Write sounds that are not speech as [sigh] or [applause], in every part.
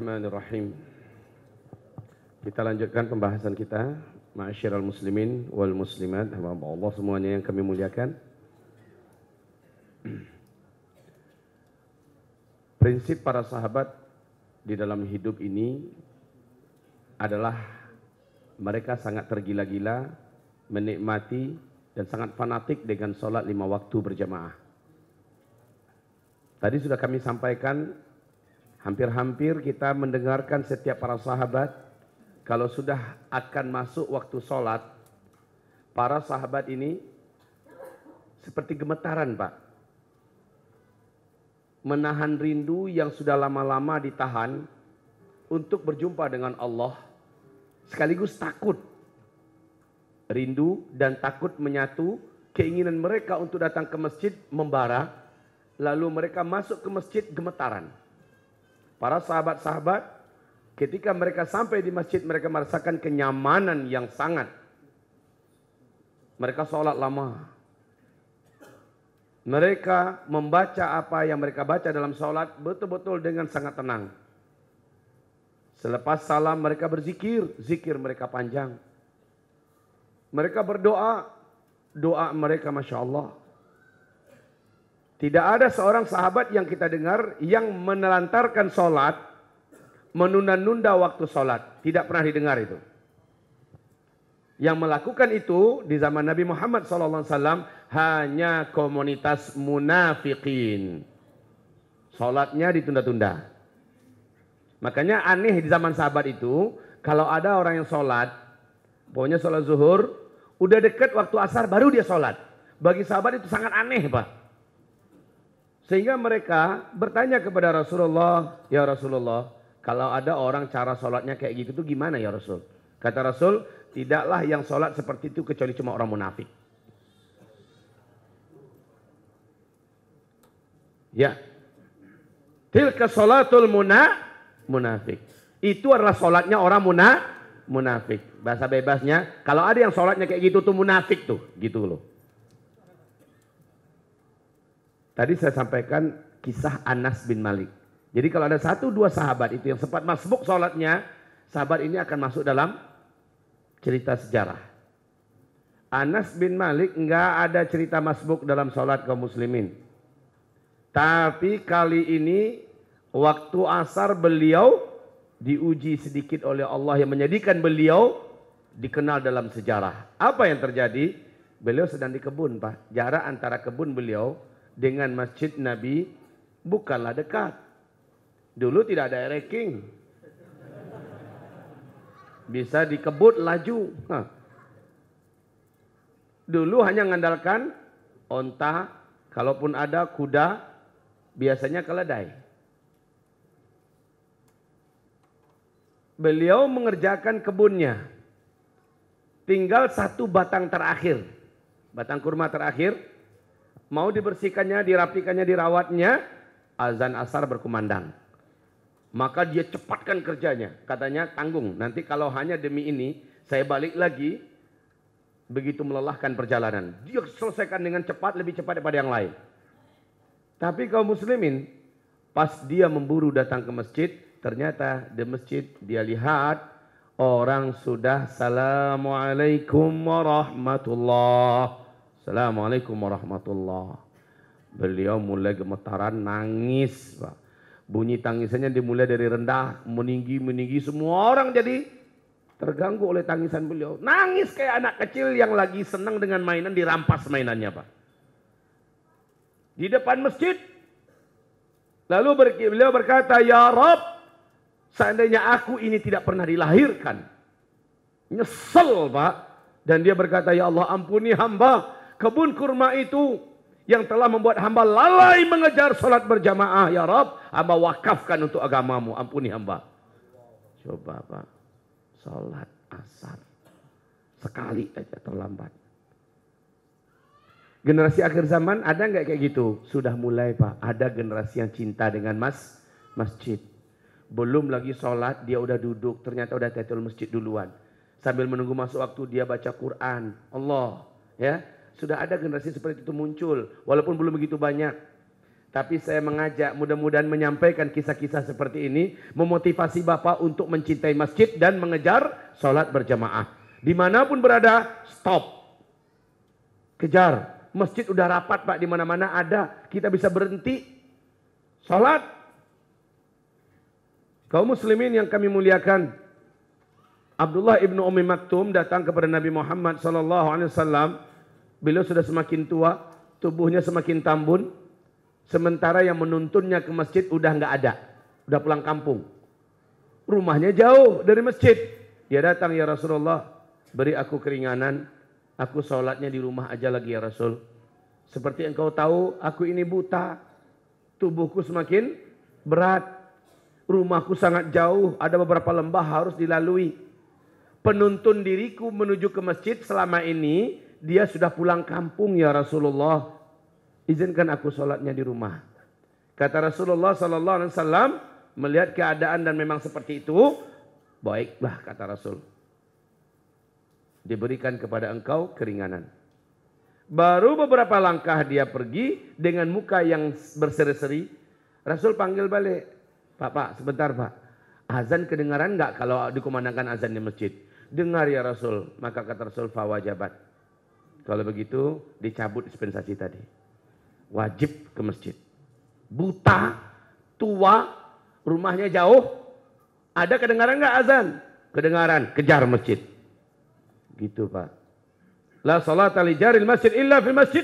Bismillahirrahmanirrahim. Kita lanjutkan pembahasan kita, ma'asyiral muslimin wal muslimat, hamba Allah semuanya yang kami muliakan. Prinsip para sahabat di dalam hidup ini adalah mereka sangat tergila-gila, menikmati dan sangat fanatik dengan sholat lima waktu berjamaah. Tadi sudah kami sampaikan Hampir-hampir kita mendengarkan setiap para sahabat kalau sudah akan masuk waktu sholat, para sahabat ini seperti gemetaran Pak. Menahan rindu yang sudah lama-lama ditahan untuk berjumpa dengan Allah sekaligus takut. Rindu dan takut menyatu, keinginan mereka untuk datang ke masjid membara, lalu mereka masuk ke masjid gemetaran para sahabat-sahabat ketika mereka sampai di masjid mereka merasakan kenyamanan yang sangat. Mereka sholat lama. Mereka membaca apa yang mereka baca dalam sholat betul-betul dengan sangat tenang. Selepas salam mereka berzikir, zikir mereka panjang. Mereka berdoa, doa mereka Masya Allah tidak ada seorang sahabat yang kita dengar yang menelantarkan sholat, menunda-nunda waktu sholat. Tidak pernah didengar itu. Yang melakukan itu di zaman Nabi Muhammad SAW hanya komunitas munafikin. Sholatnya ditunda-tunda. Makanya aneh di zaman sahabat itu, kalau ada orang yang sholat, pokoknya sholat zuhur, udah deket waktu asar baru dia sholat. Bagi sahabat itu sangat aneh Pak. Sehingga mereka bertanya kepada Rasulullah, "Ya Rasulullah, kalau ada orang cara sholatnya kayak gitu tuh gimana ya Rasul?" Kata Rasul, "Tidaklah yang sholat seperti itu kecuali cuma orang munafik." Ya. Tilka sholatul muna munafik. Itu adalah sholatnya orang muna munafik. Bahasa bebasnya, kalau ada yang sholatnya kayak gitu tuh munafik tuh, gitu loh. Tadi saya sampaikan kisah Anas bin Malik. Jadi kalau ada satu dua sahabat itu yang sempat masbuk sholatnya, sahabat ini akan masuk dalam cerita sejarah. Anas bin Malik nggak ada cerita masbuk dalam sholat kaum muslimin. Tapi kali ini waktu asar beliau diuji sedikit oleh Allah yang menjadikan beliau dikenal dalam sejarah. Apa yang terjadi? Beliau sedang di kebun, Pak. Jarak antara kebun beliau dengan masjid Nabi bukanlah dekat. Dulu tidak ada ereking, Bisa dikebut laju. Hah. Dulu hanya mengandalkan onta, kalaupun ada kuda, biasanya keledai. Beliau mengerjakan kebunnya. Tinggal satu batang terakhir. Batang kurma terakhir mau dibersihkannya, dirapikannya, dirawatnya, azan asar berkumandang. Maka dia cepatkan kerjanya. Katanya tanggung. Nanti kalau hanya demi ini, saya balik lagi. Begitu melelahkan perjalanan. Dia selesaikan dengan cepat, lebih cepat daripada yang lain. Tapi kaum muslimin, pas dia memburu datang ke masjid, ternyata di masjid dia lihat orang sudah Assalamualaikum warahmatullahi Assalamualaikum warahmatullahi Beliau mulai gemetaran nangis Pak. Bunyi tangisannya dimulai dari rendah meninggi meninggi semua orang jadi terganggu oleh tangisan beliau. Nangis kayak anak kecil yang lagi senang dengan mainan dirampas mainannya Pak. Di depan masjid lalu beliau berkata, "Ya Rob, seandainya aku ini tidak pernah dilahirkan." Nyesel, Pak. Dan dia berkata, "Ya Allah, ampuni hamba kebun kurma itu yang telah membuat hamba lalai mengejar sholat berjamaah ya Rob hamba wakafkan untuk agamamu ampuni hamba coba Pak sholat asar sekali aja terlambat generasi akhir zaman ada nggak kayak gitu sudah mulai Pak ada generasi yang cinta dengan mas masjid belum lagi sholat dia udah duduk ternyata udah tetul masjid duluan sambil menunggu masuk waktu dia baca Quran Allah ya sudah ada generasi seperti itu muncul, walaupun belum begitu banyak. Tapi saya mengajak mudah-mudahan menyampaikan kisah-kisah seperti ini memotivasi Bapak untuk mencintai masjid dan mengejar sholat berjamaah. Dimanapun berada, stop. Kejar. Masjid udah rapat Pak, di mana-mana ada. Kita bisa berhenti. Sholat. Kaum muslimin yang kami muliakan. Abdullah ibnu Umi Maktum datang kepada Nabi Muhammad sallallahu alaihi wasallam Beliau sudah semakin tua, tubuhnya semakin tambun. Sementara yang menuntunnya ke masjid udah nggak ada. Udah pulang kampung. Rumahnya jauh dari masjid. Dia datang, ya Rasulullah, beri aku keringanan. Aku sholatnya di rumah aja lagi ya Rasul. Seperti engkau tahu, aku ini buta. Tubuhku semakin berat. Rumahku sangat jauh, ada beberapa lembah harus dilalui. Penuntun diriku menuju ke masjid selama ini dia sudah pulang kampung ya Rasulullah. Izinkan aku sholatnya di rumah. Kata Rasulullah Sallallahu Alaihi Wasallam melihat keadaan dan memang seperti itu, baiklah kata Rasul. Diberikan kepada engkau keringanan. Baru beberapa langkah dia pergi dengan muka yang berseri-seri. Rasul panggil balik. Pak, pak, sebentar pak. Azan kedengaran nggak kalau dikumandangkan azan di masjid? Dengar ya Rasul. Maka kata Rasul, fawajabat. Kalau begitu dicabut dispensasi tadi. Wajib ke masjid. Buta, tua, rumahnya jauh. Ada kedengaran nggak azan? Kedengaran, kejar masjid. Gitu Pak. La salat alijarin masjid illa fil masjid.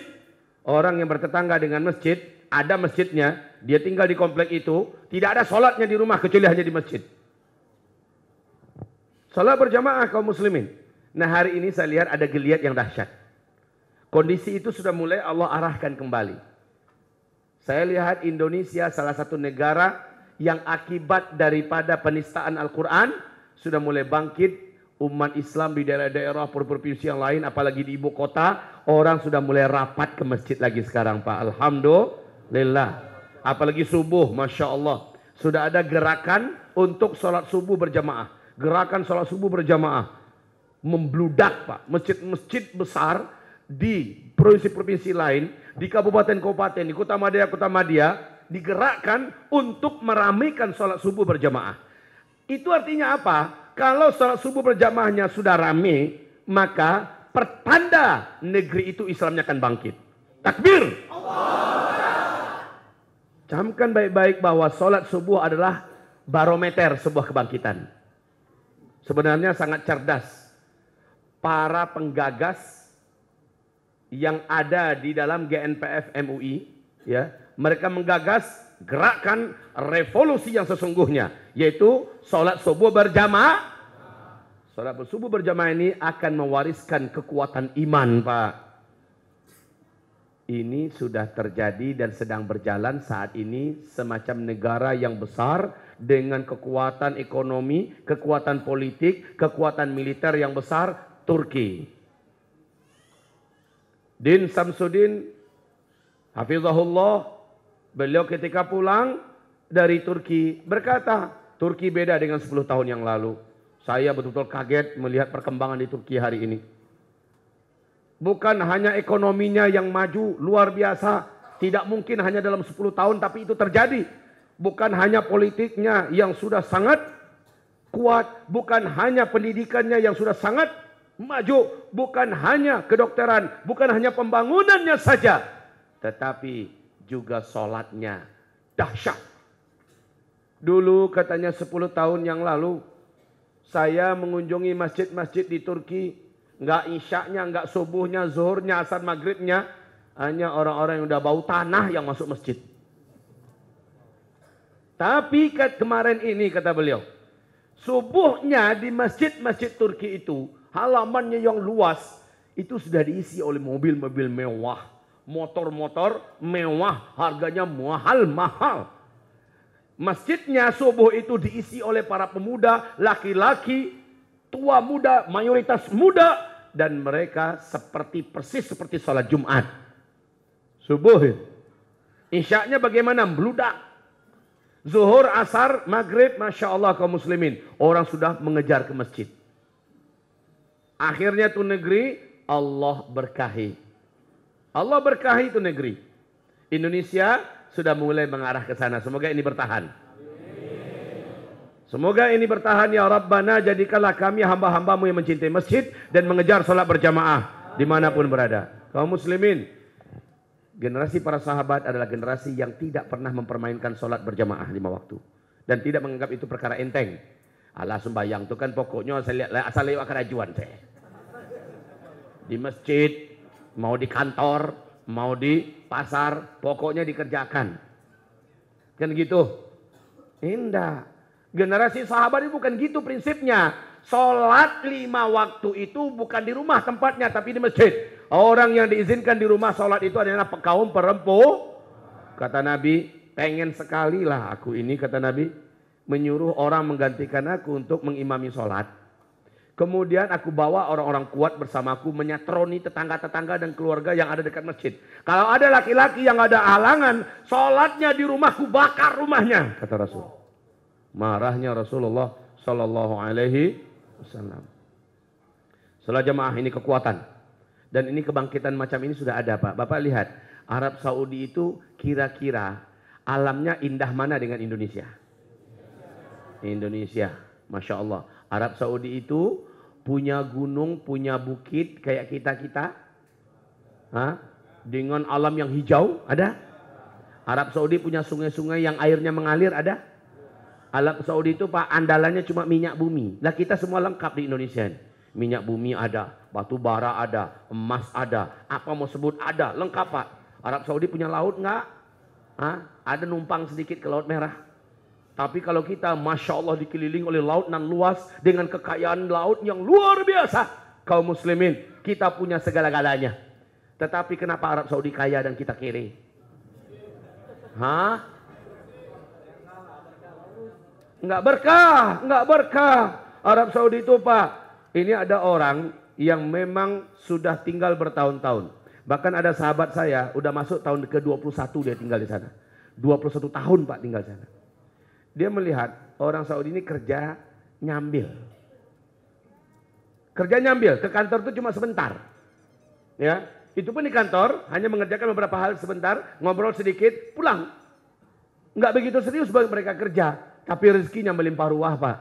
Orang yang bertetangga dengan masjid, ada masjidnya, dia tinggal di komplek itu, tidak ada sholatnya di rumah kecuali hanya di masjid. Sholat berjamaah kaum muslimin. Nah hari ini saya lihat ada geliat yang dahsyat. Kondisi itu sudah mulai Allah arahkan kembali. Saya lihat Indonesia salah satu negara yang akibat daripada penistaan Al-Quran sudah mulai bangkit. Umat Islam di daerah-daerah provinsi yang lain apalagi di ibu kota orang sudah mulai rapat ke masjid lagi sekarang Pak. Alhamdulillah. Apalagi subuh Masya Allah. Sudah ada gerakan untuk sholat subuh berjamaah. Gerakan sholat subuh berjamaah. Membludak Pak. Masjid-masjid besar di provinsi-provinsi lain, di kabupaten-kabupaten, di kota Madia-kota Madia, digerakkan untuk meramaikan sholat subuh berjamaah. Itu artinya apa? Kalau sholat subuh berjamaahnya sudah ramai, maka pertanda negeri itu Islamnya akan bangkit. Takbir! Camkan baik-baik bahwa sholat subuh adalah barometer sebuah kebangkitan. Sebenarnya sangat cerdas. Para penggagas yang ada di dalam GNPF MUI ya mereka menggagas gerakan revolusi yang sesungguhnya yaitu sholat subuh berjamaah sholat subuh berjamaah ini akan mewariskan kekuatan iman pak ini sudah terjadi dan sedang berjalan saat ini semacam negara yang besar dengan kekuatan ekonomi, kekuatan politik, kekuatan militer yang besar Turki. Din Samsudin Hafizahullah beliau ketika pulang dari Turki berkata, Turki beda dengan 10 tahun yang lalu. Saya betul-betul kaget melihat perkembangan di Turki hari ini. Bukan hanya ekonominya yang maju luar biasa, tidak mungkin hanya dalam 10 tahun tapi itu terjadi. Bukan hanya politiknya yang sudah sangat kuat, bukan hanya pendidikannya yang sudah sangat maju bukan hanya kedokteran, bukan hanya pembangunannya saja, tetapi juga sholatnya dahsyat. Dulu katanya 10 tahun yang lalu saya mengunjungi masjid-masjid di Turki. Nggak isyaknya, nggak subuhnya, zuhurnya, asar maghribnya. Hanya orang-orang yang udah bau tanah yang masuk masjid. Tapi kemarin ini kata beliau. Subuhnya di masjid-masjid Turki itu halamannya yang luas itu sudah diisi oleh mobil-mobil mewah, motor-motor mewah, harganya mahal-mahal. Masjidnya subuh itu diisi oleh para pemuda, laki-laki, tua muda, mayoritas muda dan mereka seperti persis seperti sholat Jumat. Subuh. Ya. Isyaknya bagaimana? Beludak. Zuhur, asar, maghrib, masya Allah kaum muslimin. Orang sudah mengejar ke masjid. Akhirnya tuh negeri Allah berkahi. Allah berkahi tuh negeri. Indonesia sudah mulai mengarah ke sana. Semoga ini bertahan. Semoga ini bertahan ya Rabbana jadikanlah kami hamba-hambamu yang mencintai masjid dan mengejar sholat berjamaah dimanapun berada. Kaum muslimin, generasi para sahabat adalah generasi yang tidak pernah mempermainkan sholat berjamaah lima waktu. Dan tidak menganggap itu perkara enteng. Alah sembayang itu kan pokoknya saya lihat asal lewat kerajuan teh. Di masjid, mau di kantor, mau di pasar, pokoknya dikerjakan. Kan gitu. Indah. Generasi sahabat ini bukan gitu prinsipnya. Sholat lima waktu itu bukan di rumah tempatnya, tapi di masjid. Orang yang diizinkan di rumah sholat itu adalah kaum perempu Kata Nabi, pengen sekali lah aku ini, kata Nabi menyuruh orang menggantikan aku untuk mengimami sholat. Kemudian aku bawa orang-orang kuat bersamaku menyatroni tetangga-tetangga dan keluarga yang ada dekat masjid. Kalau ada laki-laki yang ada halangan, sholatnya di rumahku bakar rumahnya, kata Rasul. Marahnya Rasulullah Shallallahu Alaihi Wasallam. Salah jemaah ini kekuatan dan ini kebangkitan macam ini sudah ada pak. Bapak lihat Arab Saudi itu kira-kira alamnya indah mana dengan Indonesia? Indonesia. Masya Allah. Arab Saudi itu punya gunung, punya bukit kayak kita-kita. Hah? Dengan alam yang hijau, ada? Arab Saudi punya sungai-sungai yang airnya mengalir, ada? Arab Saudi itu Pak andalannya cuma minyak bumi. Lah kita semua lengkap di Indonesia. Minyak bumi ada, batu bara ada, emas ada, apa mau sebut ada, lengkap Pak. Arab Saudi punya laut enggak? Hah? Ada numpang sedikit ke Laut Merah. Tapi kalau kita Masya Allah dikeliling oleh laut nan luas dengan kekayaan laut yang luar biasa. Kaum muslimin, kita punya segala-galanya. Tetapi kenapa Arab Saudi kaya dan kita kiri? Hah? Enggak berkah, enggak berkah. Arab Saudi itu Pak, ini ada orang yang memang sudah tinggal bertahun-tahun. Bahkan ada sahabat saya, udah masuk tahun ke-21 dia tinggal di sana. 21 tahun Pak tinggal di sana dia melihat orang Saudi ini kerja nyambil. Kerja nyambil, ke kantor itu cuma sebentar. Ya, itu pun di kantor hanya mengerjakan beberapa hal sebentar, ngobrol sedikit, pulang. Nggak begitu serius bagi mereka kerja, tapi rezekinya melimpah ruah pak.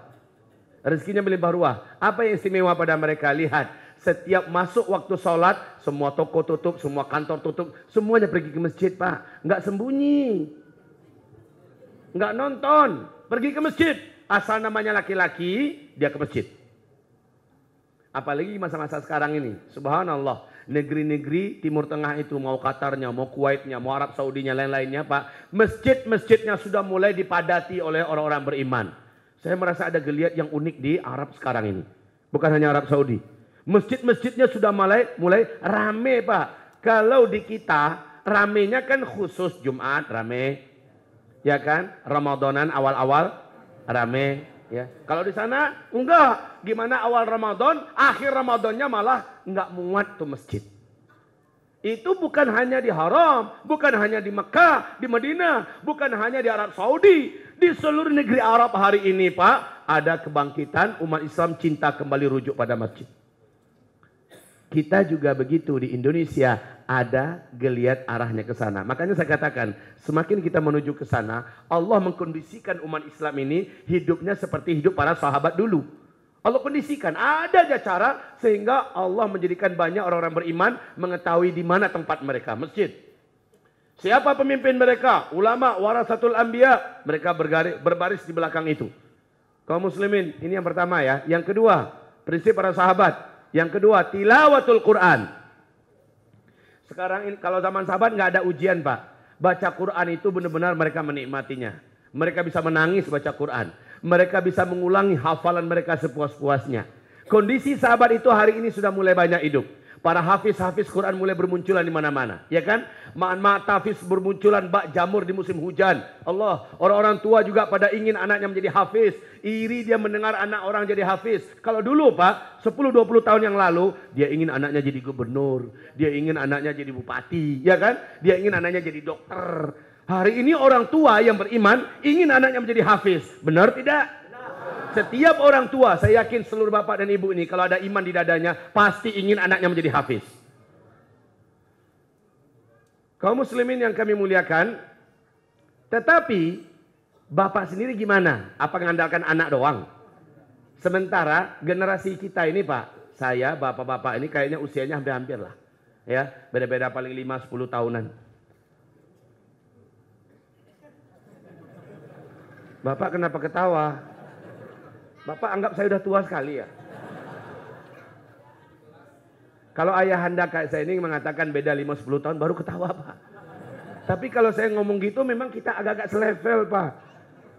Rezekinya melimpah ruah. Apa yang istimewa pada mereka? Lihat, setiap masuk waktu sholat, semua toko tutup, semua kantor tutup, semuanya pergi ke masjid pak. Nggak sembunyi nggak nonton, pergi ke masjid. Asal namanya laki-laki, dia ke masjid. Apalagi masa-masa sekarang ini, subhanallah. Negeri-negeri Timur Tengah itu mau Qatarnya, mau Kuwaitnya, mau Arab Saudinya, lain-lainnya Pak. Masjid-masjidnya sudah mulai dipadati oleh orang-orang beriman. Saya merasa ada geliat yang unik di Arab sekarang ini. Bukan hanya Arab Saudi. Masjid-masjidnya sudah mulai mulai rame Pak. Kalau di kita ramenya kan khusus Jumat rame, ya kan? Ramadanan awal-awal rame ya. Kalau di sana enggak, gimana awal Ramadan, akhir Ramadannya malah enggak muat tuh masjid. Itu bukan hanya di Haram, bukan hanya di Mekah, di Medina, bukan hanya di Arab Saudi, di seluruh negeri Arab hari ini, Pak, ada kebangkitan umat Islam cinta kembali rujuk pada masjid. Kita juga begitu di Indonesia ada geliat arahnya ke sana. Makanya saya katakan, semakin kita menuju ke sana, Allah mengkondisikan umat Islam ini hidupnya seperti hidup para sahabat dulu. Allah kondisikan, ada aja cara sehingga Allah menjadikan banyak orang-orang beriman mengetahui di mana tempat mereka, masjid. Siapa pemimpin mereka? Ulama, warasatul anbiya. Mereka bergaris, berbaris di belakang itu. Kaum muslimin, ini yang pertama ya. Yang kedua, prinsip para sahabat. Yang kedua, tilawatul Quran. Sekarang ini, kalau zaman sahabat nggak ada ujian pak. Baca Quran itu benar-benar mereka menikmatinya. Mereka bisa menangis baca Quran. Mereka bisa mengulangi hafalan mereka sepuas-puasnya. Kondisi sahabat itu hari ini sudah mulai banyak hidup. Para hafiz-hafiz Quran mulai bermunculan di mana-mana, ya kan? Mak-mak tafiz bermunculan bak jamur di musim hujan. Allah, orang-orang tua juga pada ingin anaknya menjadi hafiz. Iri dia mendengar anak orang jadi hafiz. Kalau dulu Pak, 10-20 tahun yang lalu, dia ingin anaknya jadi gubernur. Dia ingin anaknya jadi bupati, ya kan? Dia ingin anaknya jadi dokter. Hari ini orang tua yang beriman ingin anaknya menjadi hafiz. Benar tidak? Setiap orang tua, saya yakin seluruh bapak dan ibu ini, kalau ada iman di dadanya, pasti ingin anaknya menjadi hafiz. Kaum muslimin yang kami muliakan, tetapi bapak sendiri gimana? Apa mengandalkan anak doang? Sementara generasi kita ini pak, saya bapak-bapak ini kayaknya usianya hampir-hampir lah. Ya, beda-beda paling 5-10 tahunan. Bapak kenapa ketawa? Bapak anggap saya udah tua sekali ya. Kalau ayah anda kayak saya ini mengatakan beda 5-10 tahun baru ketawa Pak. Tapi kalau saya ngomong gitu memang kita agak-agak selevel Pak.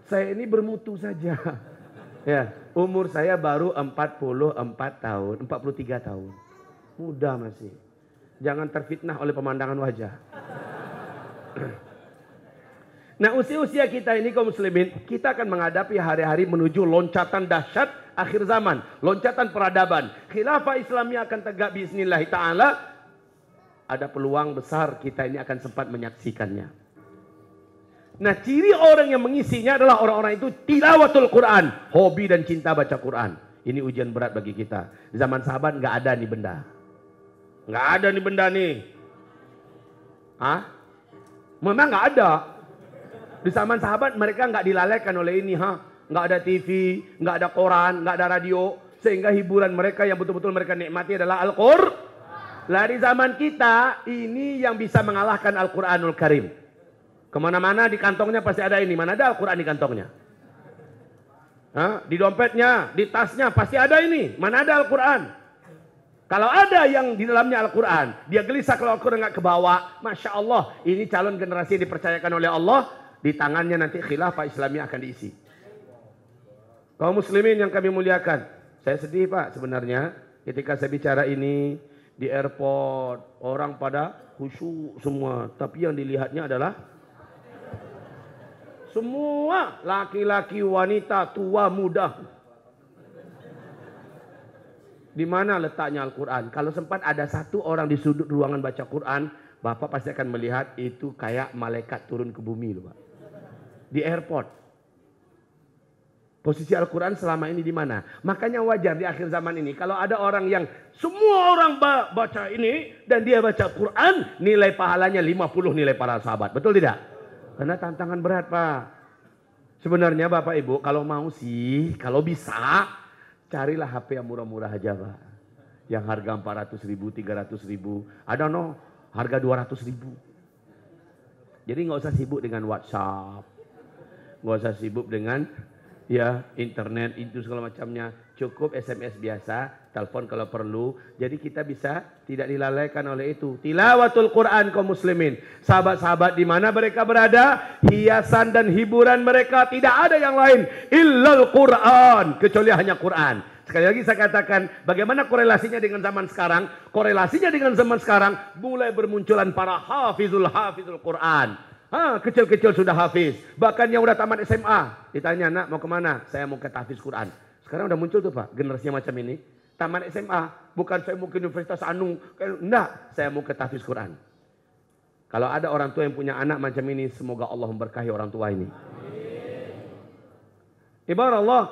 Saya ini bermutu saja. Ya, umur saya baru 44 tahun, 43 tahun. Muda masih. Jangan terfitnah oleh pemandangan wajah. Nah usia-usia kita ini kaum muslimin, kita akan menghadapi hari-hari menuju loncatan dahsyat akhir zaman. Loncatan peradaban. Khilafah Islamnya akan tegak bismillah ta'ala. Ada peluang besar kita ini akan sempat menyaksikannya. Nah ciri orang yang mengisinya adalah orang-orang itu tilawatul Quran. Hobi dan cinta baca Quran. Ini ujian berat bagi kita. Zaman sahabat nggak ada nih benda. Nggak ada nih benda nih. Hah? Memang nggak ada. Di zaman sahabat mereka nggak dilalaikan oleh ini, ha? Nggak ada TV, nggak ada koran, nggak ada radio, sehingga hiburan mereka yang betul-betul mereka nikmati adalah Al-Qur. Lari zaman kita ini yang bisa mengalahkan Al-Quranul Karim. Kemana-mana di kantongnya pasti ada ini. Mana ada Al-Quran di kantongnya? ha? Di dompetnya, di tasnya pasti ada ini. Mana ada Al-Quran? Kalau ada yang di dalamnya Al-Quran, dia gelisah kalau Al-Quran nggak kebawa. Masya Allah, ini calon generasi yang dipercayakan oleh Allah di tangannya nanti khilafah Islamnya akan diisi. Kaum muslimin yang kami muliakan, saya sedih Pak sebenarnya ketika saya bicara ini di airport orang pada khusyuk semua, tapi yang dilihatnya adalah semua laki-laki, wanita, tua, muda. Di mana letaknya Al-Quran? Kalau sempat ada satu orang di sudut ruangan baca Quran, Bapak pasti akan melihat itu kayak malaikat turun ke bumi loh Pak di airport. Posisi Al-Quran selama ini di mana? Makanya wajar di akhir zaman ini kalau ada orang yang semua orang baca ini dan dia baca Quran, nilai pahalanya 50 nilai para sahabat. Betul tidak? Karena tantangan berat, Pak. Sebenarnya Bapak Ibu, kalau mau sih, kalau bisa, carilah HP yang murah-murah aja, Pak. Yang harga 400 ribu, 300 ribu. Ada no, harga 200 ribu. Jadi nggak usah sibuk dengan WhatsApp, nggak usah sibuk dengan ya internet itu segala macamnya cukup SMS biasa telepon kalau perlu jadi kita bisa tidak dilalaikan oleh itu tilawatul Quran kaum muslimin sahabat-sahabat di mana mereka berada hiasan dan hiburan mereka tidak ada yang lain illal Quran kecuali hanya Quran sekali lagi saya katakan bagaimana korelasinya dengan zaman sekarang korelasinya dengan zaman sekarang mulai bermunculan para hafizul hafizul Quran Ah, kecil-kecil sudah hafiz. Bahkan yang udah tamat SMA, ditanya, "Nak, mau kemana?" "Saya mau ke tahfiz Quran." Sekarang udah muncul tuh, Pak, generasinya macam ini. Tamat SMA, bukan saya mau ke Universitas Anu. Enggak, saya mau ke tahfiz Quran. Kalau ada orang tua yang punya anak macam ini, semoga Allah memberkahi orang tua ini. Ibarat Allah,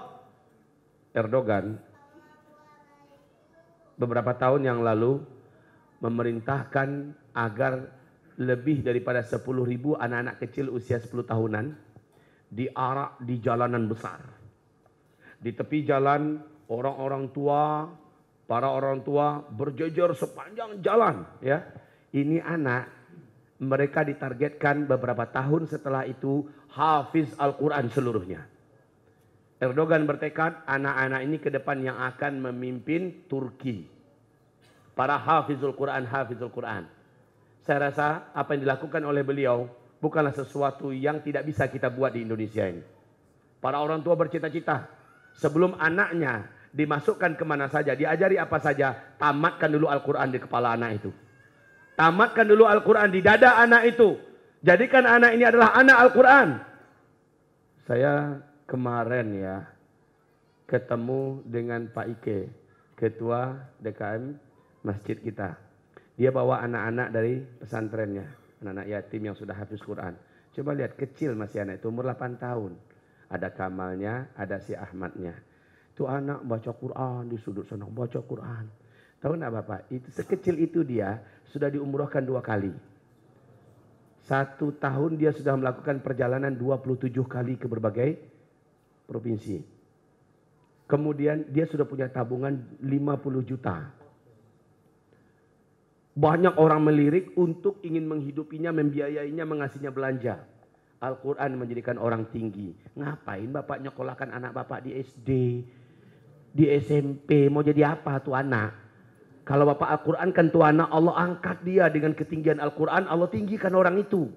Erdogan beberapa tahun yang lalu memerintahkan agar lebih daripada 10 ribu anak-anak kecil usia 10 tahunan diarak di jalanan besar. Di tepi jalan orang-orang tua, para orang tua berjejer sepanjang jalan ya. Ini anak mereka ditargetkan beberapa tahun setelah itu hafiz Al-Quran seluruhnya. Erdogan bertekad anak-anak ini ke depan yang akan memimpin Turki. Para hafizul Quran, hafizul Quran saya rasa apa yang dilakukan oleh beliau bukanlah sesuatu yang tidak bisa kita buat di Indonesia ini. Para orang tua bercita-cita sebelum anaknya dimasukkan kemana saja, diajari apa saja, tamatkan dulu Al-Quran di kepala anak itu. Tamatkan dulu Al-Quran di dada anak itu. Jadikan anak ini adalah anak Al-Quran. Saya kemarin ya ketemu dengan Pak Ike, Ketua DKM Masjid kita. Dia bawa anak-anak dari pesantrennya, anak-anak yatim yang sudah hafiz Quran. Coba lihat kecil masih anak itu umur 8 tahun. Ada Kamalnya, ada si Ahmadnya. Itu anak baca Quran di sudut sana baca Quran. Tahu nggak Bapak? Itu sekecil itu dia sudah diumrohkan dua kali. Satu tahun dia sudah melakukan perjalanan 27 kali ke berbagai provinsi. Kemudian dia sudah punya tabungan 50 juta. Banyak orang melirik untuk ingin menghidupinya, membiayainya, mengasihnya belanja. Al-Quran menjadikan orang tinggi. Ngapain bapak nyekolahkan anak bapak di SD, di SMP, mau jadi apa tuh anak? Kalau bapak Al-Quran kan tuh anak Allah angkat dia dengan ketinggian Al-Quran, Allah tinggikan orang itu.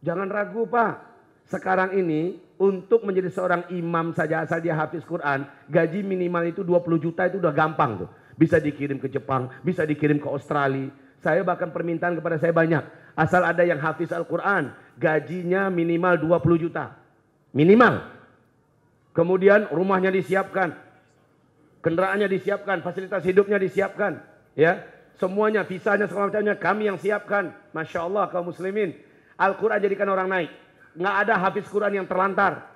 Jangan ragu pak. Sekarang ini untuk menjadi seorang imam saja asal dia hafiz Quran, gaji minimal itu 20 juta itu udah gampang tuh bisa dikirim ke Jepang, bisa dikirim ke Australia. Saya bahkan permintaan kepada saya banyak. Asal ada yang hafiz Al-Quran, gajinya minimal 20 juta. Minimal. Kemudian rumahnya disiapkan, kendaraannya disiapkan, fasilitas hidupnya disiapkan. ya Semuanya, visanya, segala macamnya kami yang siapkan. Masya Allah kaum muslimin. Al-Quran jadikan orang naik. Nggak ada hafiz Quran yang terlantar.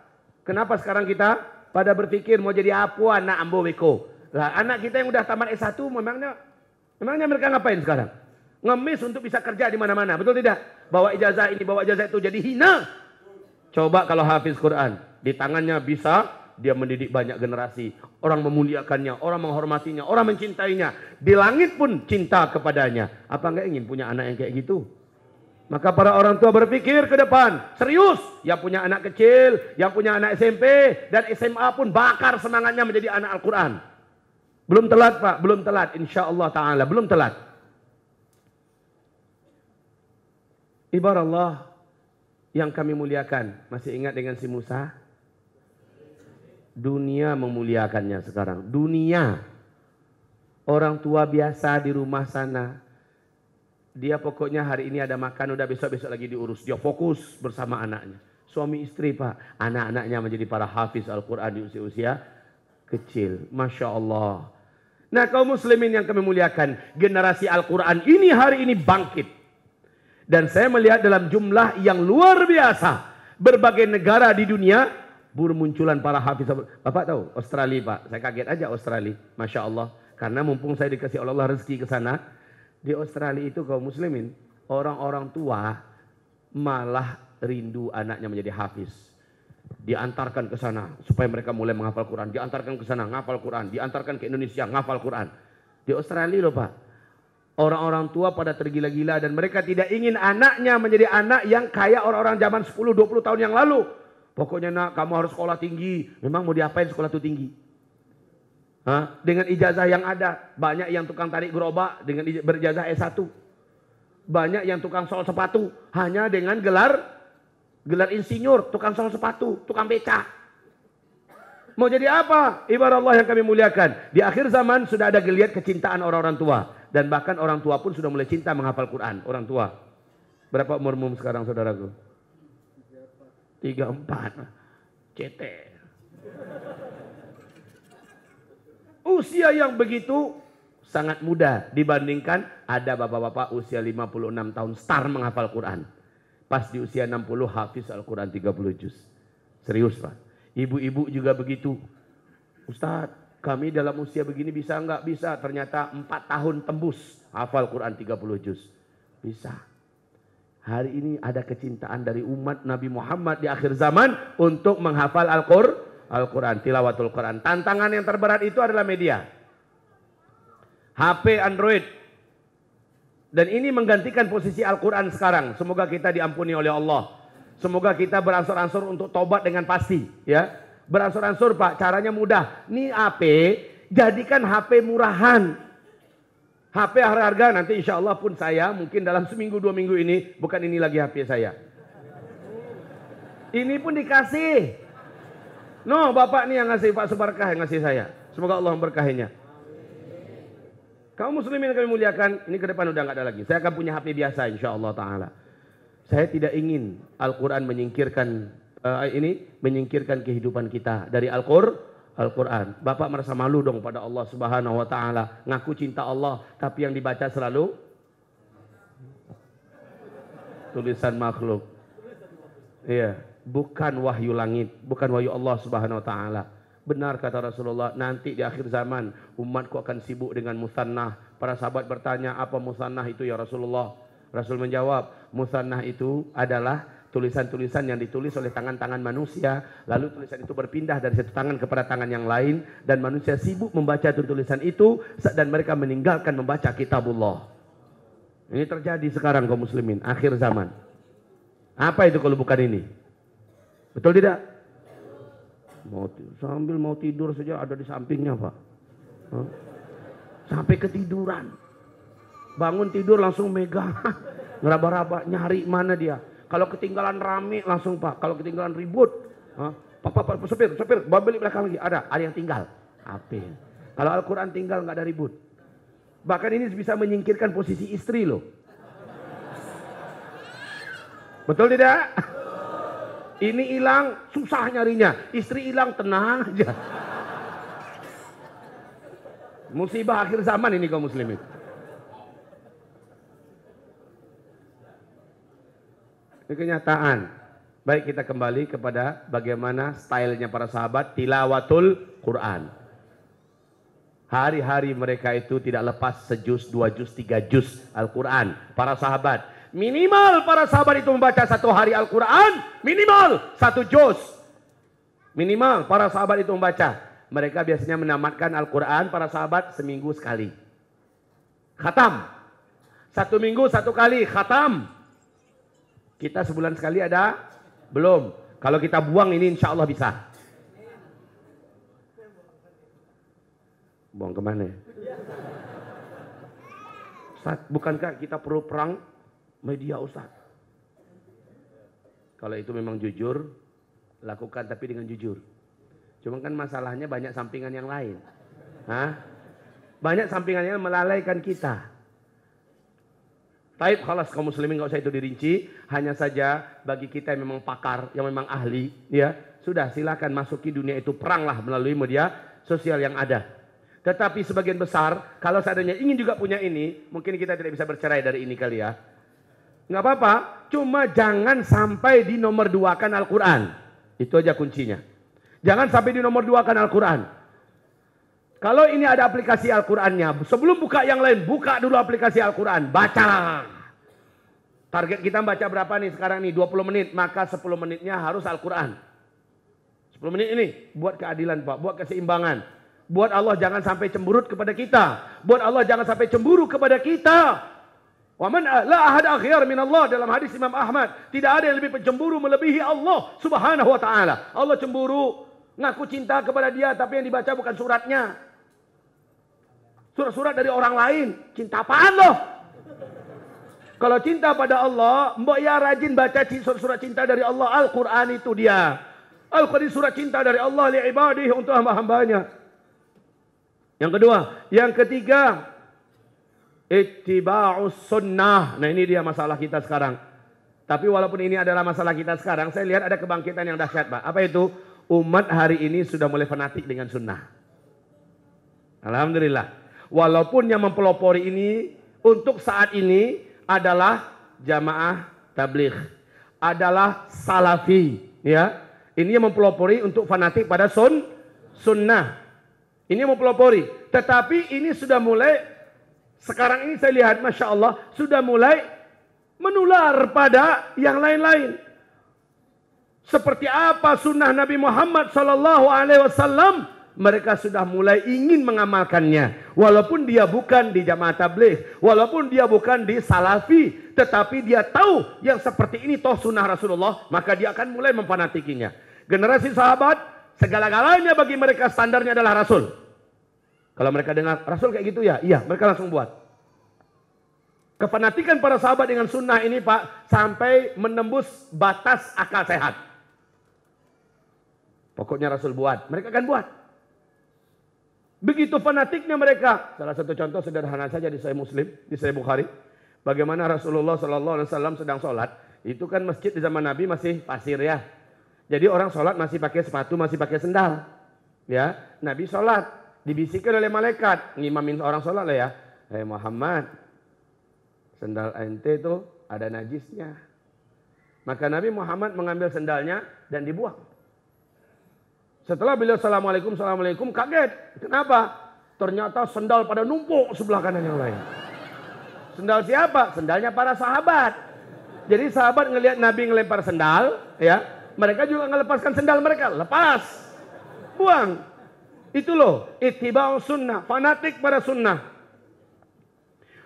Kenapa sekarang kita pada berpikir mau jadi apa anak ambo weko. Lah anak kita yang udah tamat S1 memangnya memangnya mereka ngapain sekarang? Ngemis untuk bisa kerja di mana-mana, betul tidak? Bawa ijazah ini, bawa ijazah itu jadi hina. Coba kalau hafiz Quran, di tangannya bisa dia mendidik banyak generasi. Orang memuliakannya, orang menghormatinya, orang mencintainya. Di langit pun cinta kepadanya. Apa enggak ingin punya anak yang kayak gitu? Maka para orang tua berpikir ke depan, serius. Yang punya anak kecil, yang punya anak SMP dan SMA pun bakar semangatnya menjadi anak Al-Quran. Belum telat Pak, belum telat. Insya Allah Ta'ala, belum telat. Ibar Allah yang kami muliakan. Masih ingat dengan si Musa? Dunia memuliakannya sekarang. Dunia. Orang tua biasa di rumah sana. Dia pokoknya hari ini ada makan, udah besok-besok lagi diurus. Dia fokus bersama anaknya. Suami istri pak. Anak-anaknya menjadi para hafiz Al-Quran di usia-usia kecil. Masya Allah. Nah kaum muslimin yang kami muliakan, generasi Al-Quran ini hari ini bangkit. Dan saya melihat dalam jumlah yang luar biasa. Berbagai negara di dunia bermunculan para hafiz. Bapak tahu Australia Pak, saya kaget aja Australia. Masya Allah. Karena mumpung saya dikasih oleh Allah rezeki ke sana. Di Australia itu kaum muslimin, orang-orang tua malah rindu anaknya menjadi hafiz diantarkan ke sana supaya mereka mulai menghafal Quran, diantarkan ke sana ngafal Quran, diantarkan ke Indonesia ngafal Quran. Di Australia loh Pak, orang-orang tua pada tergila-gila dan mereka tidak ingin anaknya menjadi anak yang kaya orang-orang zaman 10-20 tahun yang lalu. Pokoknya nak kamu harus sekolah tinggi, memang mau diapain sekolah itu tinggi? Hah? Dengan ijazah yang ada, banyak yang tukang tarik gerobak dengan berjazah S1. Banyak yang tukang sol sepatu hanya dengan gelar gelar insinyur, tukang sol sepatu, tukang beca. Mau jadi apa? Ibarat Allah yang kami muliakan. Di akhir zaman sudah ada geliat kecintaan orang-orang tua. Dan bahkan orang tua pun sudah mulai cinta menghafal Quran. Orang tua. Berapa umurmu sekarang saudaraku? 34. CT. Usia yang begitu sangat muda dibandingkan ada bapak-bapak usia 56 tahun star menghafal Quran. Pas di usia 60 hafiz Al-Quran 30 juz. Serius Pak. Ibu-ibu juga begitu. Ustadz, kami dalam usia begini bisa enggak? Bisa. Ternyata 4 tahun tembus hafal Quran 30 juz. Bisa. Hari ini ada kecintaan dari umat Nabi Muhammad di akhir zaman untuk menghafal Al-Quran. Al-Quran, tilawatul Quran. Tantangan yang terberat itu adalah media. HP Android, dan ini menggantikan posisi Al-Quran sekarang. Semoga kita diampuni oleh Allah. Semoga kita beransur-ansur untuk tobat dengan pasti. ya. Beransur-ansur Pak, caranya mudah. Ni HP, jadikan HP murahan. HP harga-harga nanti insya Allah pun saya mungkin dalam seminggu dua minggu ini bukan ini lagi HP saya. Ini pun dikasih. No, bapak nih yang ngasih Pak Subarkah yang ngasih saya. Semoga Allah memberkahinya. Kaum muslimin kami muliakan, ini ke depan udah nggak ada lagi. Saya akan punya HP biasa insya Allah taala. Saya tidak ingin Al-Qur'an menyingkirkan uh, ini menyingkirkan kehidupan kita dari Al-Qur'an. Al-Quran. Bapak merasa malu dong pada Allah Subhanahu Wa Taala. Ngaku cinta Allah, tapi yang dibaca selalu tulisan makhluk. Iya, bukan wahyu langit, bukan wahyu Allah Subhanahu Wa Taala. Benar kata Rasulullah, nanti di akhir zaman umatku akan sibuk dengan musannah. Para sahabat bertanya, apa musannah itu ya Rasulullah? Rasul menjawab, musannah itu adalah tulisan-tulisan yang ditulis oleh tangan-tangan manusia. Lalu tulisan itu berpindah dari satu tangan kepada tangan yang lain. Dan manusia sibuk membaca tulisan itu dan mereka meninggalkan membaca kitabullah. Ini terjadi sekarang kaum muslimin, akhir zaman. Apa itu kalau bukan ini? Betul tidak? mau sambil mau tidur saja ada di sampingnya pak huh? sampai ketiduran bangun tidur langsung mega [laughs] ngeraba-raba nyari mana dia kalau ketinggalan rame langsung pak kalau ketinggalan ribut huh? pak pak pak sepir sepir balik belakang lagi ada ada yang tinggal apa kalau Al-Quran tinggal nggak ada ribut bahkan ini bisa menyingkirkan posisi istri loh betul tidak [laughs] Ini hilang, susah nyarinya. Istri hilang, tenang aja. Musibah akhir zaman ini kaum muslimin. Ini kenyataan. Baik kita kembali kepada bagaimana stylenya para sahabat tilawatul Quran. Hari-hari mereka itu tidak lepas sejus, dua jus, tiga jus Al-Quran. Para sahabat Minimal para sahabat itu membaca satu hari Al-Quran, minimal satu juz. Minimal para sahabat itu membaca. Mereka biasanya menamatkan Al-Quran para sahabat seminggu sekali. Khatam. Satu minggu satu kali khatam. Kita sebulan sekali ada? Belum. Kalau kita buang ini insya Allah bisa. Buang kemana? bukankah kita perlu perang media Ustaz. Kalau itu memang jujur, lakukan tapi dengan jujur. Cuma kan masalahnya banyak sampingan yang lain. Hah? Banyak sampingannya melalaikan kita. Taib khalas kaum muslimin nggak usah itu dirinci, hanya saja bagi kita yang memang pakar, yang memang ahli, ya sudah silakan masuki dunia itu peranglah melalui media sosial yang ada. Tetapi sebagian besar kalau seandainya ingin juga punya ini, mungkin kita tidak bisa bercerai dari ini kali ya. Nggak apa-apa, cuma jangan sampai di nomor dua kan Al-Quran. Itu aja kuncinya. Jangan sampai di nomor dua kan Al-Quran. Kalau ini ada aplikasi Al-Qurannya, sebelum buka yang lain, buka dulu aplikasi Al-Quran. Bacalah. Target kita baca berapa nih sekarang nih? 20 menit. Maka 10 menitnya harus Al-Quran. 10 menit ini buat keadilan Pak, buat keseimbangan. Buat Allah jangan sampai cemburut kepada kita. Buat Allah jangan sampai cemburu kepada kita. Wa man eh, la ahad akhyar min Allah dalam hadis Imam Ahmad. Tidak ada yang lebih cemburu melebihi Allah Subhanahu wa taala. Allah cemburu ngaku cinta kepada dia tapi yang dibaca bukan suratnya. Surat-surat dari orang lain. Cinta apaan loh? Kalau cinta pada Allah, mbok ya rajin baca surat-surat cinta dari Allah. Al-Quran itu dia. Al-Quran surat cinta dari Allah li ibadih untuk hamba-hambanya. Yang kedua, yang ketiga, Ittiba'us sunnah. Nah ini dia masalah kita sekarang. Tapi walaupun ini adalah masalah kita sekarang, saya lihat ada kebangkitan yang dahsyat, Pak. Apa itu? Umat hari ini sudah mulai fanatik dengan sunnah. Alhamdulillah. Walaupun yang mempelopori ini untuk saat ini adalah jamaah tabligh. Adalah salafi. ya. Ini yang mempelopori untuk fanatik pada sun, sunnah. Ini yang mempelopori. Tetapi ini sudah mulai sekarang ini saya lihat, Masya Allah, sudah mulai menular pada yang lain-lain. Seperti apa sunnah Nabi Muhammad Sallallahu Alaihi Wasallam mereka sudah mulai ingin mengamalkannya. Walaupun dia bukan di jamaah tabligh, walaupun dia bukan di salafi, tetapi dia tahu yang seperti ini toh sunnah Rasulullah, maka dia akan mulai memfanatikinya. Generasi sahabat, segala-galanya bagi mereka standarnya adalah Rasul. Kalau mereka dengar, Rasul kayak gitu ya? Iya, mereka langsung buat. Kepenatikan para sahabat dengan sunnah ini Pak, sampai menembus batas akal sehat. Pokoknya Rasul buat, mereka akan buat. Begitu fanatiknya mereka. Salah satu contoh sederhana saja di saya Muslim, di saya Bukhari. Bagaimana Rasulullah Sallallahu Alaihi Wasallam sedang sholat. Itu kan masjid di zaman Nabi masih pasir ya. Jadi orang sholat masih pakai sepatu, masih pakai sendal. Ya, Nabi sholat dibisikkan oleh malaikat ngimamin orang sholat lah ya hey Muhammad sendal ente itu ada najisnya maka Nabi Muhammad mengambil sendalnya dan dibuang setelah beliau assalamualaikum assalamualaikum kaget kenapa ternyata sendal pada numpuk sebelah kanan yang lain sendal siapa sendalnya para sahabat jadi sahabat ngelihat Nabi ngelempar sendal ya mereka juga ngelepaskan sendal mereka lepas buang itu loh, itibau sunnah, fanatik pada sunnah.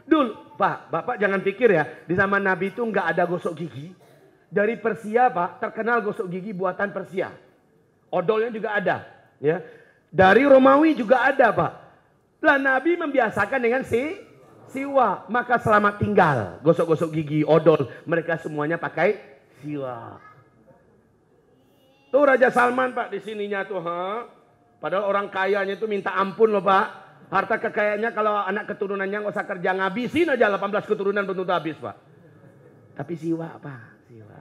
Dul, Pak, Bapak jangan pikir ya, di zaman Nabi itu nggak ada gosok gigi. Dari Persia, Pak, terkenal gosok gigi buatan Persia. Odolnya juga ada, ya. Dari Romawi juga ada, Pak. Lah Nabi membiasakan dengan si siwa, maka selamat tinggal. Gosok-gosok gigi, odol, mereka semuanya pakai siwa. Tuh Raja Salman Pak di sininya tuh, ha? Padahal orang kayanya itu minta ampun loh Pak. Harta kekayaannya kalau anak keturunannya nggak usah kerja ngabisin aja 18 keturunan belum tentu habis Pak. Tapi siwa apa? siwa.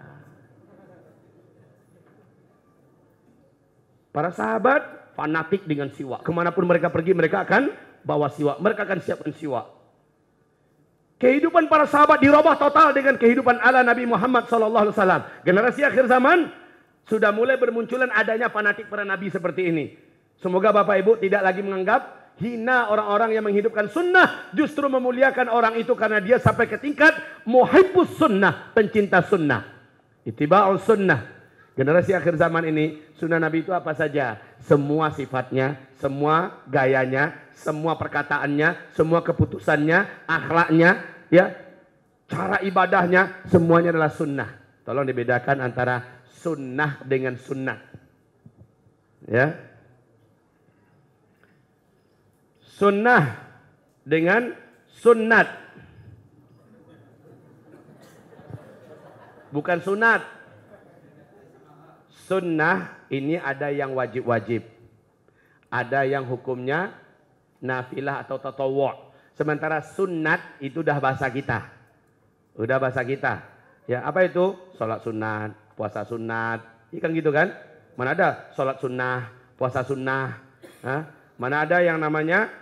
Para sahabat fanatik dengan siwa. Kemanapun mereka pergi mereka akan bawa siwa. Mereka akan siapkan siwa. Kehidupan para sahabat dirubah total dengan kehidupan ala Nabi Muhammad Alaihi Wasallam. Generasi akhir zaman sudah mulai bermunculan adanya fanatik para nabi seperti ini. Semoga Bapak Ibu tidak lagi menganggap hina orang-orang yang menghidupkan sunnah justru memuliakan orang itu karena dia sampai ke tingkat muhibbus sunnah, pencinta sunnah. Itiba'us sunnah. Generasi akhir zaman ini sunnah Nabi itu apa saja? Semua sifatnya, semua gayanya, semua perkataannya, semua keputusannya, akhlaknya, ya, cara ibadahnya, semuanya adalah sunnah. Tolong dibedakan antara sunnah dengan sunnah. Ya, sunnah dengan sunnat. Bukan sunat. Sunnah ini ada yang wajib-wajib. Ada yang hukumnya nafilah atau tatawu. Sementara sunat itu udah bahasa kita. Udah bahasa kita. Ya, apa itu? Salat sunat, puasa sunat. Ikan iya gitu kan? Mana ada salat sunnah, puasa sunnah. Hah? Mana ada yang namanya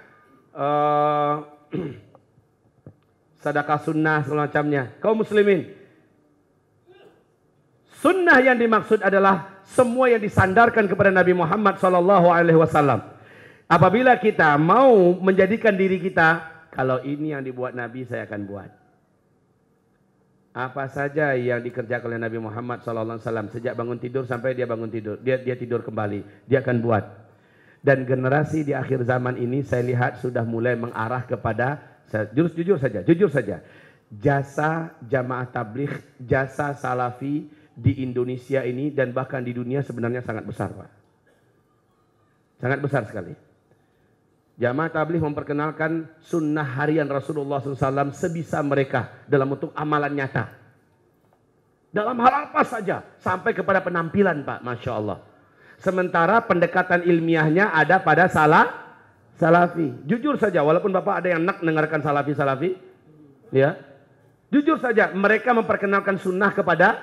Eh, sedekah [clears throat] sunnah semacamnya. Kaum muslimin, sunnah yang dimaksud adalah semua yang disandarkan kepada Nabi Muhammad Sallallahu Alaihi Wasallam. Apabila kita mau menjadikan diri kita, kalau ini yang dibuat Nabi, saya akan buat. Apa saja yang dikerjakan oleh Nabi Muhammad SAW sejak bangun tidur sampai dia bangun tidur, dia dia tidur kembali, dia akan buat dan generasi di akhir zaman ini saya lihat sudah mulai mengarah kepada jujur jujur saja, jujur saja. Jasa jamaah tabligh, jasa salafi di Indonesia ini dan bahkan di dunia sebenarnya sangat besar, Pak. Sangat besar sekali. Jamaah tabligh memperkenalkan sunnah harian Rasulullah SAW sebisa mereka dalam bentuk amalan nyata. Dalam hal apa saja sampai kepada penampilan, Pak, masya Allah. Sementara pendekatan ilmiahnya ada pada salah salafi. Jujur saja, walaupun Bapak ada yang nak dengarkan salafi-salafi, ya. Jujur saja, mereka memperkenalkan sunnah kepada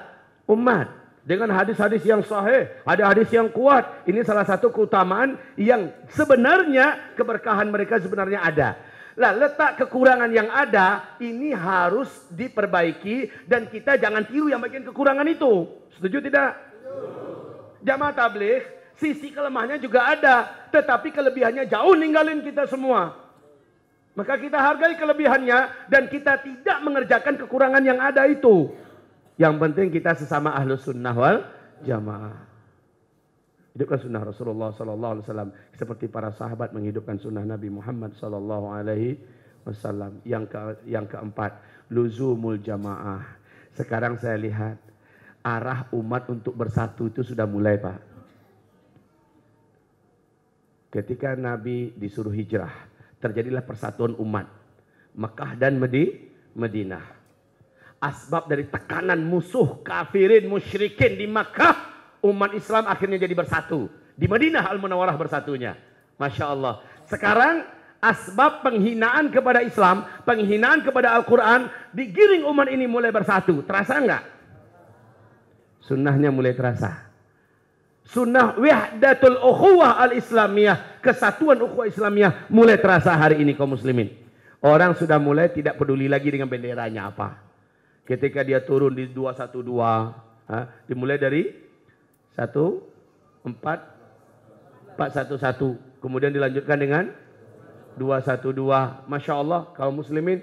umat dengan hadis-hadis yang sahih, ada hadis yang kuat. Ini salah satu keutamaan yang sebenarnya keberkahan mereka sebenarnya ada. Lah letak kekurangan yang ada ini harus diperbaiki dan kita jangan tiru yang bagian kekurangan itu. Setuju tidak? Setuju jamaah tabligh sisi kelemahannya juga ada, tetapi kelebihannya jauh ninggalin kita semua. Maka kita hargai kelebihannya dan kita tidak mengerjakan kekurangan yang ada itu. Yang penting kita sesama ahlus sunnah wal jamaah. Hidupkan sunnah Rasulullah Sallallahu Alaihi Wasallam seperti para sahabat menghidupkan sunnah Nabi Muhammad Sallallahu Alaihi Wasallam. Yang ke, yang keempat, luzumul jamaah. Sekarang saya lihat arah umat untuk bersatu itu sudah mulai Pak. Ketika Nabi disuruh hijrah, terjadilah persatuan umat. Mekah dan Medi, Medina. Asbab dari tekanan musuh kafirin musyrikin di Mekah, umat Islam akhirnya jadi bersatu. Di Madinah Al-Munawarah bersatunya. Masya Allah. Sekarang asbab penghinaan kepada Islam, penghinaan kepada Al-Quran, digiring umat ini mulai bersatu. Terasa enggak? Sunnahnya mulai terasa. Sunnah wahdatul ukhuwah al-islamiyah. Kesatuan ukhuwah islamiyah mulai terasa hari ini kaum muslimin. Orang sudah mulai tidak peduli lagi dengan benderanya apa. Ketika dia turun di 212, ha, dimulai dari 1 4 411 kemudian dilanjutkan dengan 212. Masya Allah kaum muslimin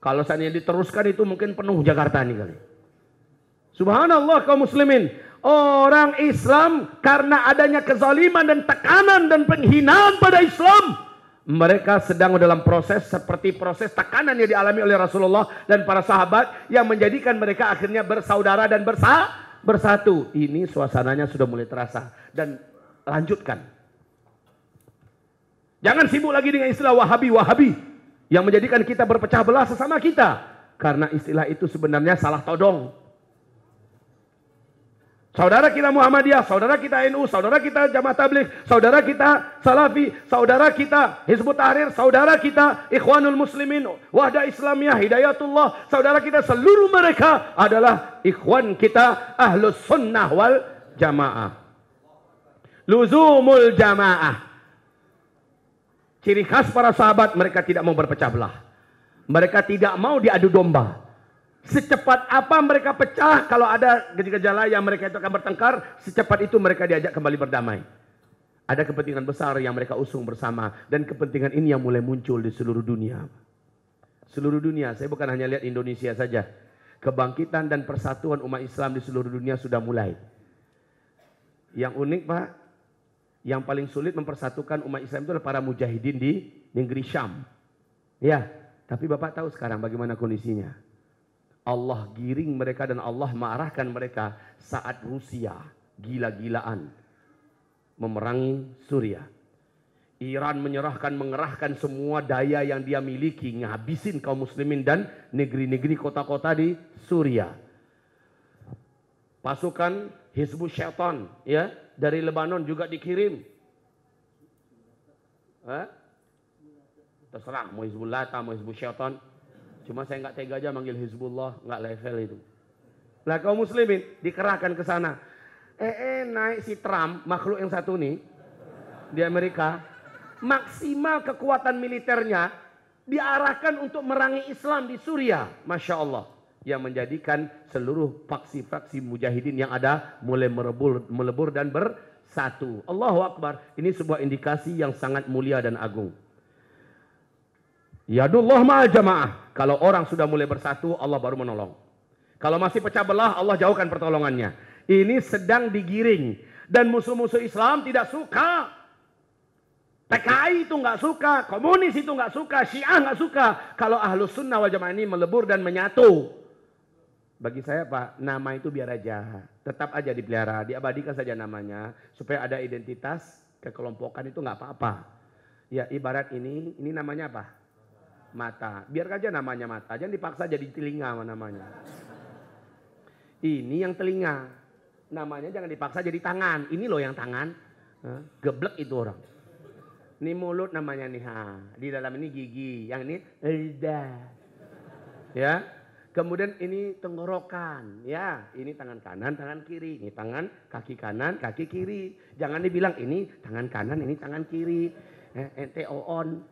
kalau seandainya diteruskan itu mungkin penuh Jakarta nih kali. Subhanallah kaum muslimin. Orang Islam karena adanya kezaliman dan tekanan dan penghinaan pada Islam. Mereka sedang dalam proses seperti proses tekanan yang dialami oleh Rasulullah dan para sahabat. Yang menjadikan mereka akhirnya bersaudara dan bersa bersatu. Ini suasananya sudah mulai terasa. Dan lanjutkan. Jangan sibuk lagi dengan istilah wahabi-wahabi. Yang menjadikan kita berpecah belah sesama kita. Karena istilah itu sebenarnya salah todong. Saudara kita Muhammadiyah, saudara kita NU, saudara kita Jamaah Tabligh, saudara kita Salafi, saudara kita Hizbut Tahrir, saudara kita Ikhwanul Muslimin, Wahdah Islamiyah, Hidayatullah, saudara kita seluruh mereka adalah ikhwan kita Ahlus Sunnah wal Jamaah. Luzumul Jamaah. Ciri khas para sahabat mereka tidak mau berpecah belah. Mereka tidak mau diadu domba. Secepat apa mereka pecah kalau ada gejala yang mereka itu akan bertengkar, secepat itu mereka diajak kembali berdamai. Ada kepentingan besar yang mereka usung bersama dan kepentingan ini yang mulai muncul di seluruh dunia. Seluruh dunia, saya bukan hanya lihat Indonesia saja. Kebangkitan dan persatuan umat Islam di seluruh dunia sudah mulai. Yang unik Pak, yang paling sulit mempersatukan umat Islam itu adalah para mujahidin di negeri Syam. Ya, tapi Bapak tahu sekarang bagaimana kondisinya. Allah giring mereka dan Allah marahkan mereka saat Rusia gila-gilaan memerangi Suria, Iran menyerahkan mengerahkan semua daya yang dia miliki ngabisin kaum muslimin dan negeri-negeri kota-kota di Suria, Pasukan Hizbut Syaitan ya dari Lebanon juga dikirim. Hah? Eh? Terserah mau Hizbullah, mau Hizbut Syaitan Cuma saya nggak tega aja manggil Hizbullah, nggak level itu. Lah kaum muslimin dikerahkan ke sana. Eh, eh naik si Trump, makhluk yang satu nih di Amerika, maksimal kekuatan militernya diarahkan untuk merangi Islam di Suria, masya Allah yang menjadikan seluruh faksi-faksi mujahidin yang ada mulai merebul, melebur dan bersatu. Allahu Akbar. Ini sebuah indikasi yang sangat mulia dan agung. Yadullah ma'al jamaah. Kalau orang sudah mulai bersatu, Allah baru menolong. Kalau masih pecah belah, Allah jauhkan pertolongannya. Ini sedang digiring. Dan musuh-musuh Islam tidak suka. PKI itu nggak suka, komunis itu nggak suka, Syiah nggak suka. Kalau ahlus sunnah wal jamaah ini melebur dan menyatu. Bagi saya Pak, nama itu biar aja. Tetap aja dipelihara, diabadikan saja namanya. Supaya ada identitas, kekelompokan itu nggak apa-apa. Ya ibarat ini, ini namanya apa? mata. Biar aja namanya mata, jangan dipaksa jadi telinga namanya. Ini yang telinga. Namanya jangan dipaksa jadi tangan. Ini loh yang tangan. Geblek itu orang. Ini mulut namanya nih. Ha. Di dalam ini gigi. Yang ini lidah. Ya. Kemudian ini tenggorokan, ya. Ini tangan kanan, tangan kiri. Ini tangan kaki kanan, kaki kiri. Jangan dibilang ini tangan kanan, ini tangan kiri. Eh, ente on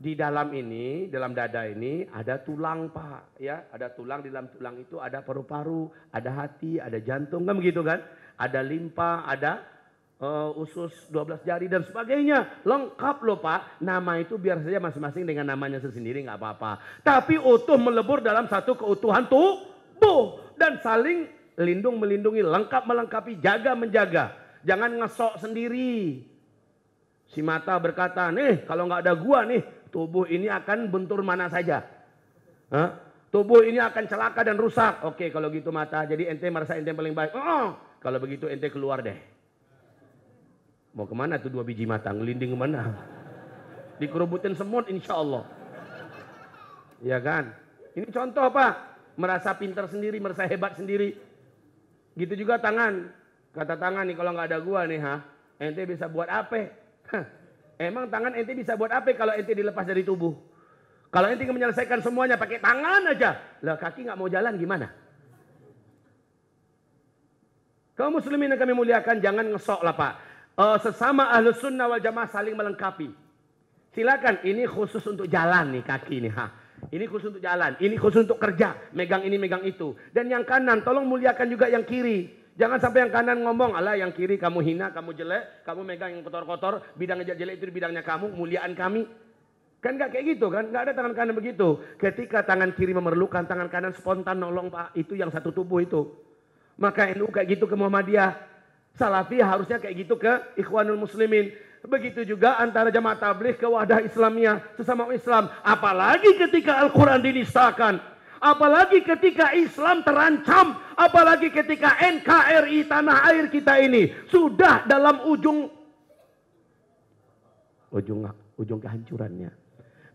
di dalam ini, dalam dada ini ada tulang pak, ya ada tulang di dalam tulang itu ada paru-paru, ada hati, ada jantung kan begitu kan? Ada limpa, ada uh, usus 12 jari dan sebagainya. Lengkap loh pak. Nama itu biar saja masing-masing dengan namanya sendiri nggak apa-apa. Tapi utuh melebur dalam satu keutuhan tubuh dan saling lindung melindungi, lengkap melengkapi, jaga menjaga. Jangan ngesok sendiri. Si mata berkata, nih kalau nggak ada gua nih, Tubuh ini akan bentur mana saja. Hah? Tubuh ini akan celaka dan rusak. Oke, kalau gitu mata. Jadi ente merasa ente paling baik. Oh, oh. kalau begitu ente keluar deh. Mau kemana tuh dua biji mata? Ngelinding kemana? Dikerubutin semut insya Allah. Ya kan? Ini contoh apa? Merasa pintar sendiri, merasa hebat sendiri. Gitu juga tangan. Kata tangan nih kalau nggak ada gua nih ha. Ente bisa buat apa? Hah Emang tangan ente bisa buat apa kalau ente dilepas dari tubuh? Kalau ente menyelesaikan semuanya pakai tangan aja. Lah kaki nggak mau jalan gimana? Kau muslimin yang kami muliakan jangan ngesok lah pak. Uh, sesama ahlus sunnah wal jamaah saling melengkapi. Silakan ini khusus untuk jalan nih kaki nih ha. Ini khusus untuk jalan, ini khusus untuk kerja, megang ini megang itu. Dan yang kanan tolong muliakan juga yang kiri. Jangan sampai yang kanan ngomong, Allah yang kiri kamu hina, kamu jelek, kamu megang yang kotor-kotor, bidang jelek itu bidangnya kamu, muliaan kami. Kan gak kayak gitu kan, gak ada tangan kanan begitu. Ketika tangan kiri memerlukan, tangan kanan spontan nolong Pak, itu yang satu tubuh itu. Maka NU kayak gitu ke Muhammadiyah. Salafi harusnya kayak gitu ke Ikhwanul Muslimin. Begitu juga antara jamaah tabligh ke wadah Islamiyah sesama Islam. Apalagi ketika Al-Quran dinistakan apalagi ketika Islam terancam, apalagi ketika NKRI tanah air kita ini sudah dalam ujung ujung ujung kehancurannya.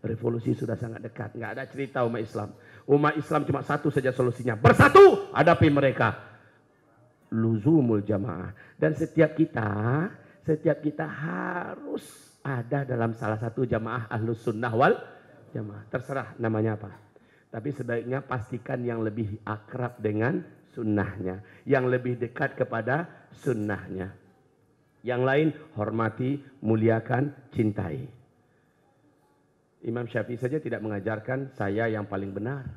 Revolusi sudah sangat dekat, nggak ada cerita umat Islam. Umat Islam cuma satu saja solusinya, bersatu hadapi mereka. Luzumul jamaah dan setiap kita, setiap kita harus ada dalam salah satu jamaah ahlus sunnah wal jamaah. Terserah namanya apa. Tapi sebaiknya pastikan yang lebih akrab dengan sunnahnya. Yang lebih dekat kepada sunnahnya. Yang lain hormati, muliakan, cintai. Imam Syafi'i saja tidak mengajarkan saya yang paling benar.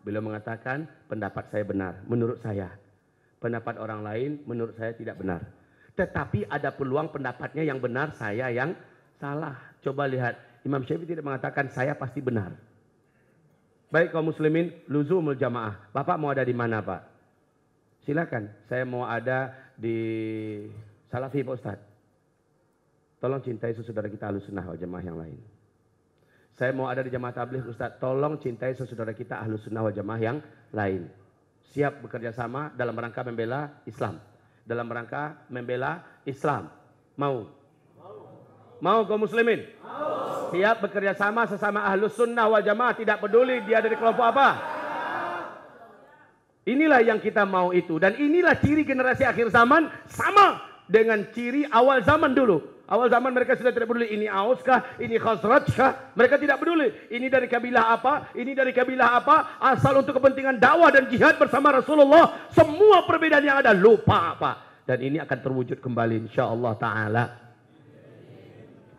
Beliau mengatakan pendapat saya benar, menurut saya. Pendapat orang lain menurut saya tidak benar. Tetapi ada peluang pendapatnya yang benar, saya yang salah. Coba lihat, Imam Syafi'i tidak mengatakan saya pasti benar. Baik kaum muslimin, luzumul jamaah. Bapak mau ada di mana Pak? Silakan, saya mau ada di Salafi Pak Ustaz. Tolong cintai saudara kita ahlus sunnah wal jamaah yang lain. Saya mau ada di jamaah tabligh Ustaz. Tolong cintai saudara kita ahlus sunnah wal jamaah yang lain. Siap bekerja sama dalam rangka membela Islam. Dalam rangka membela Islam. Mau? Mau, mau kaum muslimin? Mau. Siap bekerja sama sesama ahlus sunnah wal jamaah. Tidak peduli dia dari kelompok apa. Inilah yang kita mau itu. Dan inilah ciri generasi akhir zaman sama dengan ciri awal zaman dulu. Awal zaman mereka sudah tidak peduli ini Auskah, ini Khazrajkah. Mereka tidak peduli ini dari kabilah apa, ini dari kabilah apa. Asal untuk kepentingan dakwah dan jihad bersama Rasulullah. Semua perbedaan yang ada lupa apa. Dan ini akan terwujud kembali insya Allah Ta'ala.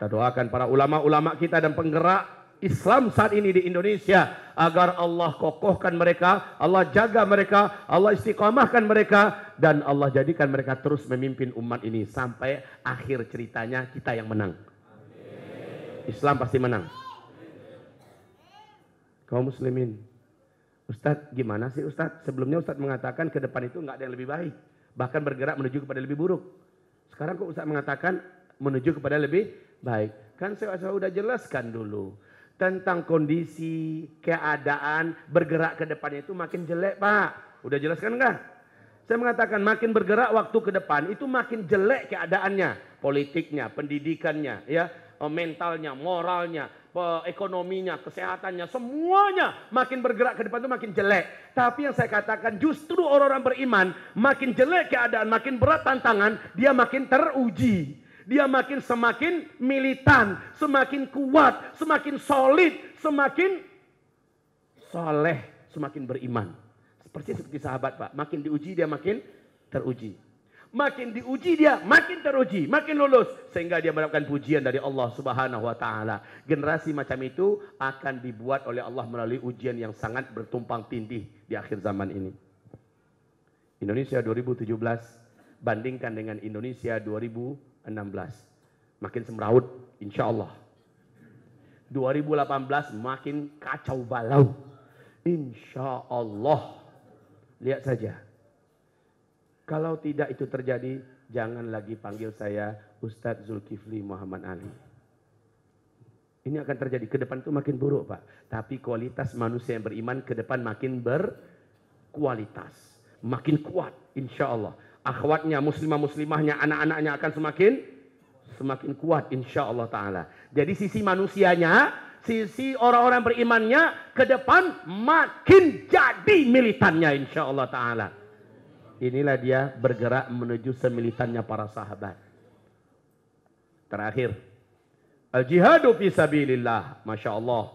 Kita doakan para ulama-ulama kita dan penggerak Islam saat ini di Indonesia agar Allah kokohkan mereka, Allah jaga mereka, Allah istiqamahkan mereka dan Allah jadikan mereka terus memimpin umat ini sampai akhir ceritanya kita yang menang. Islam pasti menang. Kaum muslimin. Ustadz gimana sih Ustadz? Sebelumnya Ustadz mengatakan ke depan itu nggak ada yang lebih baik. Bahkan bergerak menuju kepada lebih buruk. Sekarang kok Ustadz mengatakan menuju kepada lebih baik. Kan saya sudah jelaskan dulu tentang kondisi, keadaan, bergerak ke depannya itu makin jelek, Pak. Udah jelaskan enggak? Saya mengatakan makin bergerak waktu ke depan itu makin jelek keadaannya, politiknya, pendidikannya, ya, eh, mentalnya, moralnya, eh, ekonominya, kesehatannya, semuanya makin bergerak ke depan itu makin jelek. Tapi yang saya katakan justru orang-orang beriman makin jelek keadaan, makin berat tantangan, dia makin teruji. Dia makin semakin militan, semakin kuat, semakin solid, semakin soleh, semakin beriman. Seperti seperti sahabat pak, makin diuji dia makin teruji. Makin diuji dia, makin teruji, makin lulus. Sehingga dia mendapatkan pujian dari Allah subhanahu wa ta'ala. Generasi macam itu akan dibuat oleh Allah melalui ujian yang sangat bertumpang tindih di akhir zaman ini. Indonesia 2017 bandingkan dengan Indonesia 2000 Makin semrawut, insya Allah. 2018 makin kacau balau. Insya Allah. Lihat saja. Kalau tidak itu terjadi, jangan lagi panggil saya Ustadz Zulkifli Muhammad Ali. Ini akan terjadi. Ke depan itu makin buruk, Pak. Tapi kualitas manusia yang beriman ke depan makin berkualitas. Makin kuat, insya Allah akhwatnya, muslimah-muslimahnya, anak-anaknya akan semakin semakin kuat insya Allah Ta'ala. Jadi sisi manusianya, sisi orang-orang berimannya ke depan makin jadi militannya insya Allah Ta'ala. Inilah dia bergerak menuju semilitannya para sahabat. Terakhir, al-jihadu fi fisabilillah. Masya Allah.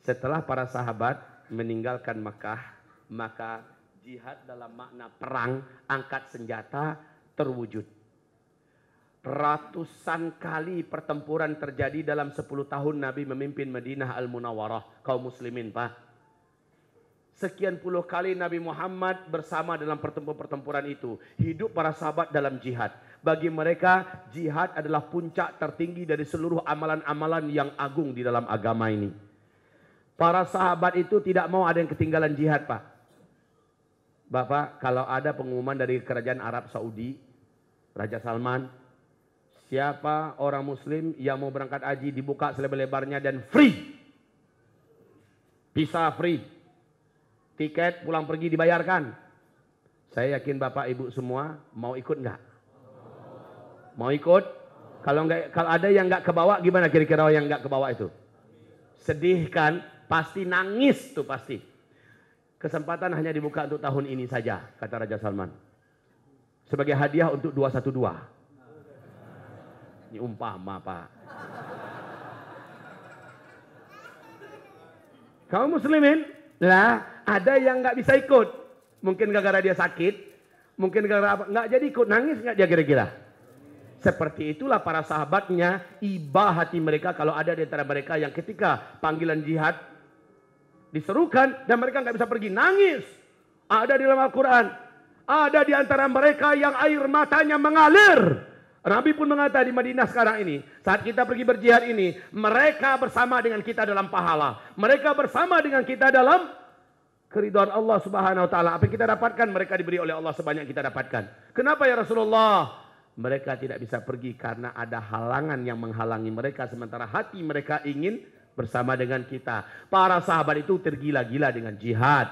Setelah para sahabat meninggalkan Mekah, maka jihad dalam makna perang, angkat senjata terwujud. Ratusan kali pertempuran terjadi dalam 10 tahun Nabi memimpin Madinah al munawwarah kaum muslimin, Pak. Sekian puluh kali Nabi Muhammad bersama dalam pertempuran-pertempuran itu. Hidup para sahabat dalam jihad. Bagi mereka, jihad adalah puncak tertinggi dari seluruh amalan-amalan yang agung di dalam agama ini. Para sahabat itu tidak mau ada yang ketinggalan jihad, Pak. Bapak, kalau ada pengumuman dari kerajaan Arab Saudi, Raja Salman, siapa orang muslim yang mau berangkat haji dibuka selebar-lebarnya dan free. Bisa free. Tiket pulang pergi dibayarkan. Saya yakin Bapak Ibu semua mau ikut enggak? Mau ikut? Kalau enggak kalau ada yang enggak kebawa gimana kira-kira yang enggak kebawa itu? Sedih kan? Pasti nangis tuh pasti. Kesempatan hanya dibuka untuk tahun ini saja, kata Raja Salman. Sebagai hadiah untuk 212. Ini umpama, Pak. Kau muslimin? Lah, ada yang nggak bisa ikut. Mungkin gara-gara dia sakit, mungkin gara-gara apa, nggak jadi ikut. Nangis nggak dia kira-kira? Seperti itulah para sahabatnya iba hati mereka kalau ada di antara mereka yang ketika panggilan jihad diserukan dan mereka nggak bisa pergi nangis ada di dalam Al-Quran ada di antara mereka yang air matanya mengalir Nabi pun mengatakan di Madinah sekarang ini, saat kita pergi berjihad ini, mereka bersama dengan kita dalam pahala. Mereka bersama dengan kita dalam keriduan Allah Subhanahu wa taala. Apa yang kita dapatkan mereka diberi oleh Allah sebanyak kita dapatkan. Kenapa ya Rasulullah? Mereka tidak bisa pergi karena ada halangan yang menghalangi mereka sementara hati mereka ingin bersama dengan kita. Para sahabat itu tergila-gila dengan jihad.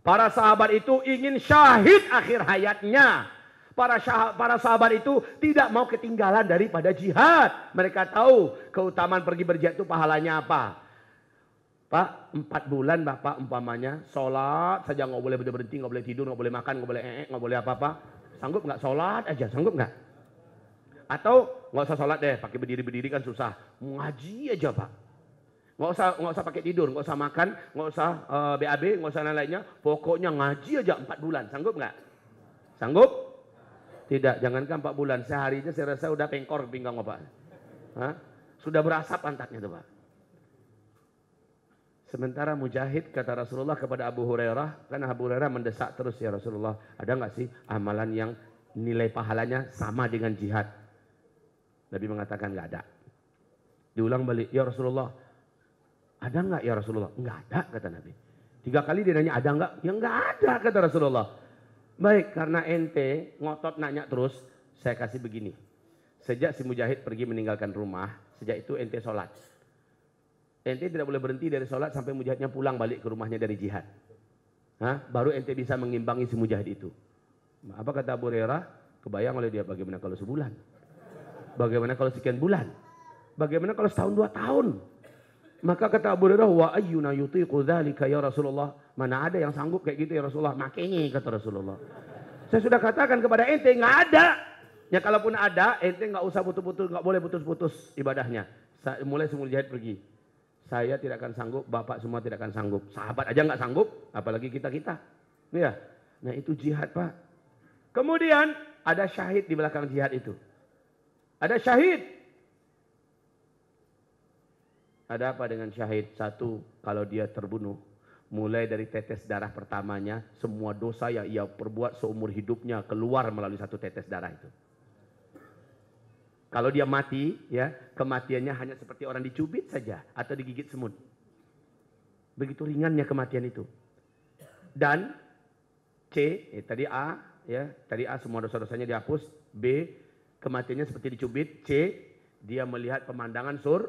Para sahabat itu ingin syahid akhir hayatnya. Para, syah, para sahabat itu tidak mau ketinggalan daripada jihad. Mereka tahu keutamaan pergi berjihad itu pahalanya apa. Pak, empat bulan Bapak umpamanya sholat saja nggak boleh berhenti, nggak boleh tidur, nggak boleh makan, nggak boleh ee, eh, eh, nggak boleh apa-apa. Sanggup nggak sholat aja, sanggup nggak? Atau nggak usah sholat deh, pakai berdiri-berdiri kan susah. Ngaji aja pak. Nggak usah nggak usah pakai tidur, nggak usah makan, nggak usah uh, eh, BAB, nggak usah lain-lainnya. Pokoknya ngaji aja empat bulan. Sanggup nggak? Sanggup? Tidak, jangankan empat bulan. Seharinya saya rasa udah pengkor pinggang pak. Hah? Sudah berasap pantatnya tuh pak. Sementara mujahid kata Rasulullah kepada Abu Hurairah, karena Abu Hurairah mendesak terus ya Rasulullah, ada nggak sih amalan yang nilai pahalanya sama dengan jihad? Nabi mengatakan nggak ada. Diulang balik, ya Rasulullah, ada nggak ya Rasulullah? Nggak ada kata Nabi. Tiga kali dia nanya ada nggak? Ya nggak ada kata Rasulullah. Baik karena ente ngotot nanya terus, saya kasih begini. Sejak si mujahid pergi meninggalkan rumah, sejak itu ente sholat. Ente tidak boleh berhenti dari sholat sampai mujahidnya pulang balik ke rumahnya dari jihad. Hah? Baru ente bisa mengimbangi si mujahid itu. Apa kata Abu Rera? Kebayang oleh dia bagaimana kalau sebulan. Bagaimana kalau sekian bulan? Bagaimana kalau setahun dua tahun? Maka kata Abu Hurairah, wa ayyuna yutiqu dzalika ya Rasulullah? Mana ada yang sanggup kayak gitu ya Rasulullah? Makanya kata Rasulullah. Saya sudah katakan kepada ente nggak ada. Ya kalaupun ada, ente nggak usah putus-putus, nggak boleh putus-putus ibadahnya. Saya, mulai semuanya jahit pergi. Saya tidak akan sanggup, bapak semua tidak akan sanggup. Sahabat aja nggak sanggup, apalagi kita kita. Ya, nah itu jihad pak. Kemudian ada syahid di belakang jihad itu. Ada syahid. Ada apa dengan syahid? Satu, kalau dia terbunuh, mulai dari tetes darah pertamanya, semua dosa yang ia perbuat seumur hidupnya keluar melalui satu tetes darah itu. Kalau dia mati, ya kematiannya hanya seperti orang dicubit saja atau digigit semut. Begitu ringannya kematian itu. Dan C, eh, tadi A, ya tadi A semua dosa-dosanya dihapus. B, kematiannya seperti dicubit. C, dia melihat pemandangan sur,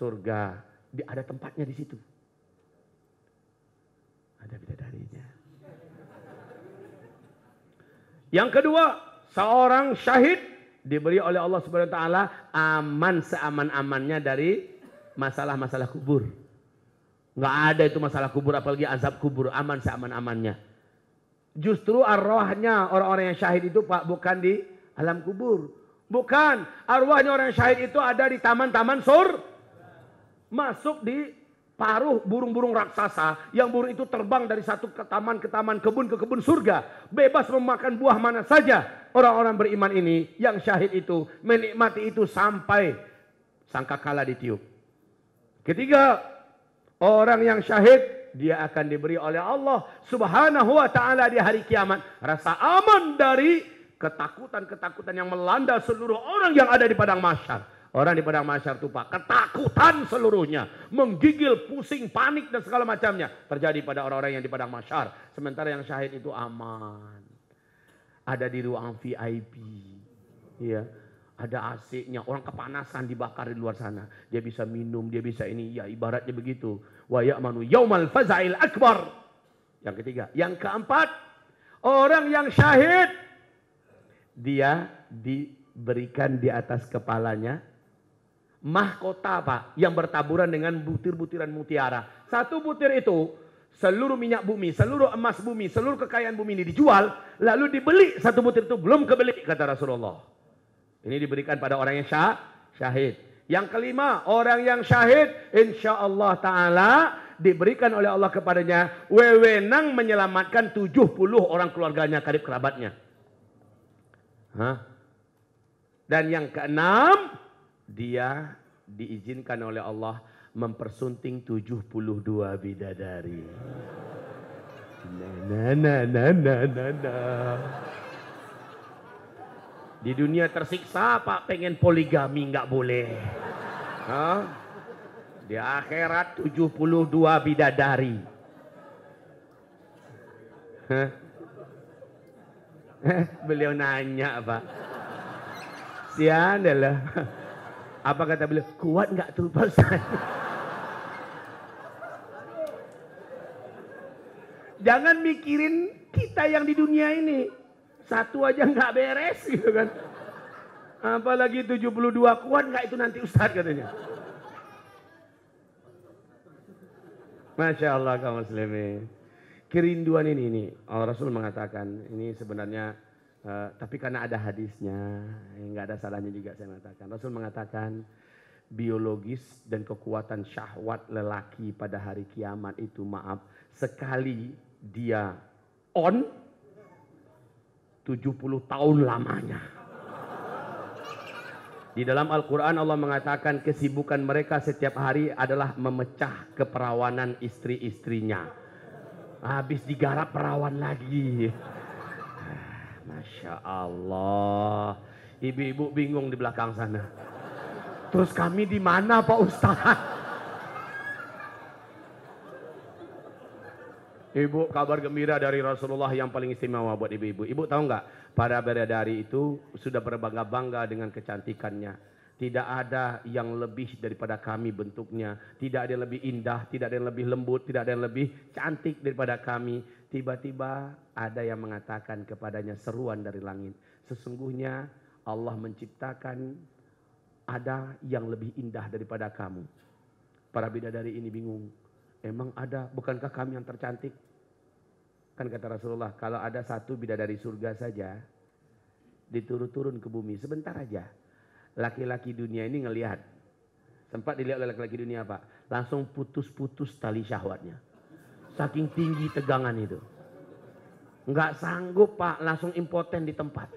surga. Di, ada tempatnya di situ. Ada bidadarinya. Yang kedua, seorang syahid diberi oleh Allah Subhanahu wa taala aman seaman-amannya dari masalah-masalah kubur. Enggak ada itu masalah kubur apalagi azab kubur, aman seaman-amannya. Justru arwahnya orang-orang yang syahid itu Pak bukan di alam kubur. Bukan arwahnya orang syahid itu ada di taman-taman sur. Masuk di paruh burung-burung raksasa yang burung itu terbang dari satu ke taman ke taman kebun ke kebun surga bebas memakan buah mana saja orang-orang beriman ini yang syahid itu menikmati itu sampai sangka sangkakala ditiup ketiga orang yang syahid dia akan diberi oleh Allah subhanahu wa ta'ala di hari kiamat rasa aman dari Ketakutan-ketakutan yang melanda seluruh orang yang ada di padang masyar. Orang di padang masyar itu pak, ketakutan seluruhnya. Menggigil, pusing, panik dan segala macamnya. Terjadi pada orang-orang yang di padang masyar. Sementara yang syahid itu aman. Ada di ruang VIP. Ya. Ada AC-nya, orang kepanasan dibakar di luar sana. Dia bisa minum, dia bisa ini. Ya ibaratnya begitu. Wa ya'manu yaumal fazail akbar. Yang ketiga. Yang keempat. Orang yang syahid dia diberikan di atas kepalanya mahkota pak yang bertaburan dengan butir-butiran mutiara. Satu butir itu seluruh minyak bumi, seluruh emas bumi, seluruh kekayaan bumi ini dijual lalu dibeli satu butir itu belum kebeli kata Rasulullah. Ini diberikan pada orang yang syah, syahid. Yang kelima, orang yang syahid insya Allah taala diberikan oleh Allah kepadanya wewenang menyelamatkan 70 orang keluarganya karib kerabatnya. Hah? Dan yang keenam, dia diizinkan oleh Allah mempersunting 72 bidadari. Na na na na na na. Di dunia tersiksa Pak pengen poligami nggak boleh. Hah? Di akhirat 72 bidadari. Hah? [laughs] beliau nanya pak. Sian adalah. Apa kata beliau? Kuat nggak tuh Pak Jangan mikirin kita yang di dunia ini. Satu aja nggak beres gitu kan. Apalagi 72 kuat nggak itu nanti ustadz katanya. Masya Allah kaum muslimin kerinduan ini ini Allah Rasul mengatakan ini sebenarnya uh, tapi karena ada hadisnya eh, nggak ada salahnya juga saya mengatakan Rasul mengatakan biologis dan kekuatan syahwat lelaki pada hari kiamat itu maaf sekali dia on 70 tahun lamanya. Di dalam Al-Quran Allah mengatakan kesibukan mereka setiap hari adalah memecah keperawanan istri-istrinya. Habis digarap perawan lagi. Masya Allah. Ibu-ibu bingung di belakang sana. Terus kami di mana Pak Ustaz? Ibu kabar gembira dari Rasulullah yang paling istimewa buat ibu-ibu. Ibu tahu nggak? Para beredari itu sudah berbangga-bangga dengan kecantikannya. Tidak ada yang lebih daripada kami bentuknya. Tidak ada yang lebih indah, tidak ada yang lebih lembut, tidak ada yang lebih cantik daripada kami. Tiba-tiba ada yang mengatakan kepadanya seruan dari langit. Sesungguhnya Allah menciptakan ada yang lebih indah daripada kamu. Para bidadari ini bingung. Emang ada, bukankah kami yang tercantik? Kan kata Rasulullah, kalau ada satu bidadari surga saja, diturun-turun ke bumi sebentar aja laki-laki dunia ini ngelihat. sempat dilihat oleh laki-laki dunia pak Langsung putus-putus tali syahwatnya. Saking tinggi tegangan itu. Nggak sanggup pak, langsung impoten di tempat.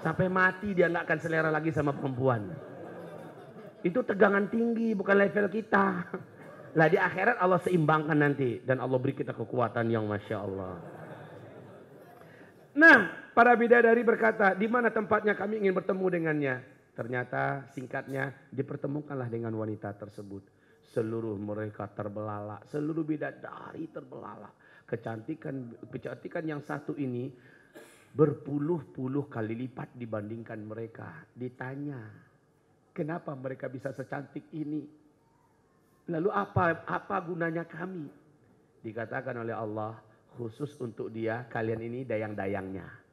Sampai mati dia nggak akan selera lagi sama perempuan. Itu tegangan tinggi, bukan level kita. Lah di akhirat Allah seimbangkan nanti. Dan Allah beri kita kekuatan yang Masya Allah. Nah, para bidadari berkata, di mana tempatnya kami ingin bertemu dengannya? Ternyata singkatnya dipertemukanlah dengan wanita tersebut. Seluruh mereka terbelalak, seluruh bidadari terbelalak. Kecantikan kecantikan yang satu ini berpuluh-puluh kali lipat dibandingkan mereka. Ditanya, kenapa mereka bisa secantik ini? Lalu apa apa gunanya kami? Dikatakan oleh Allah khusus untuk dia kalian ini dayang-dayangnya.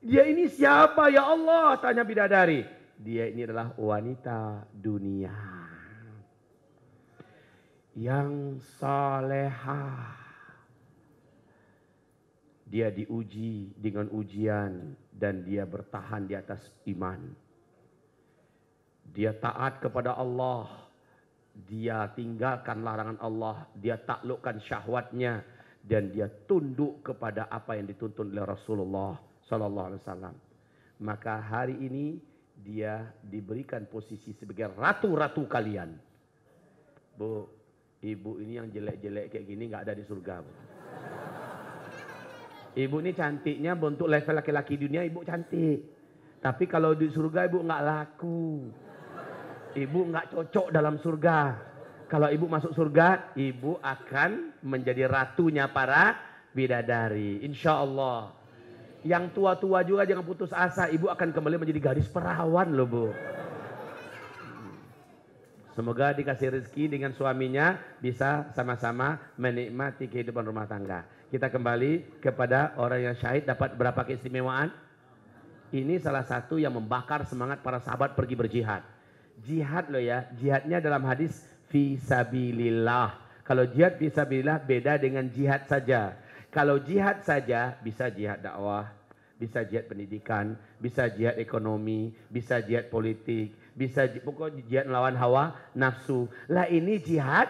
Dia ini siapa ya Allah? Tanya bidadari. Dia ini adalah wanita dunia. Yang salehah. Dia diuji dengan ujian dan dia bertahan di atas iman. Dia taat kepada Allah. Dia tinggalkan larangan Allah. Dia taklukkan syahwatnya. Dan dia tunduk kepada apa yang dituntun oleh Rasulullah Shallallahu Alaihi Wasallam. Maka hari ini dia diberikan posisi sebagai ratu-ratu kalian. Bu, ibu ini yang jelek-jelek kayak gini nggak ada di surga. Bu. Ibu ini cantiknya untuk level laki-laki dunia ibu cantik. Tapi kalau di surga ibu nggak laku. Ibu nggak cocok dalam surga. Kalau ibu masuk surga, ibu akan menjadi ratunya para bidadari. Insya Allah. Yang tua-tua juga jangan putus asa. Ibu akan kembali menjadi gadis perawan loh bu. Semoga dikasih rezeki dengan suaminya bisa sama-sama menikmati kehidupan rumah tangga. Kita kembali kepada orang yang syahid dapat berapa keistimewaan? Ini salah satu yang membakar semangat para sahabat pergi berjihad. Jihad loh ya, jihadnya dalam hadis fisabilillah. Kalau jihad fisabilillah beda dengan jihad saja. Kalau jihad saja bisa jihad dakwah, bisa jihad pendidikan, bisa jihad ekonomi, bisa jihad politik, bisa pokoknya jihad melawan hawa nafsu. Lah ini jihad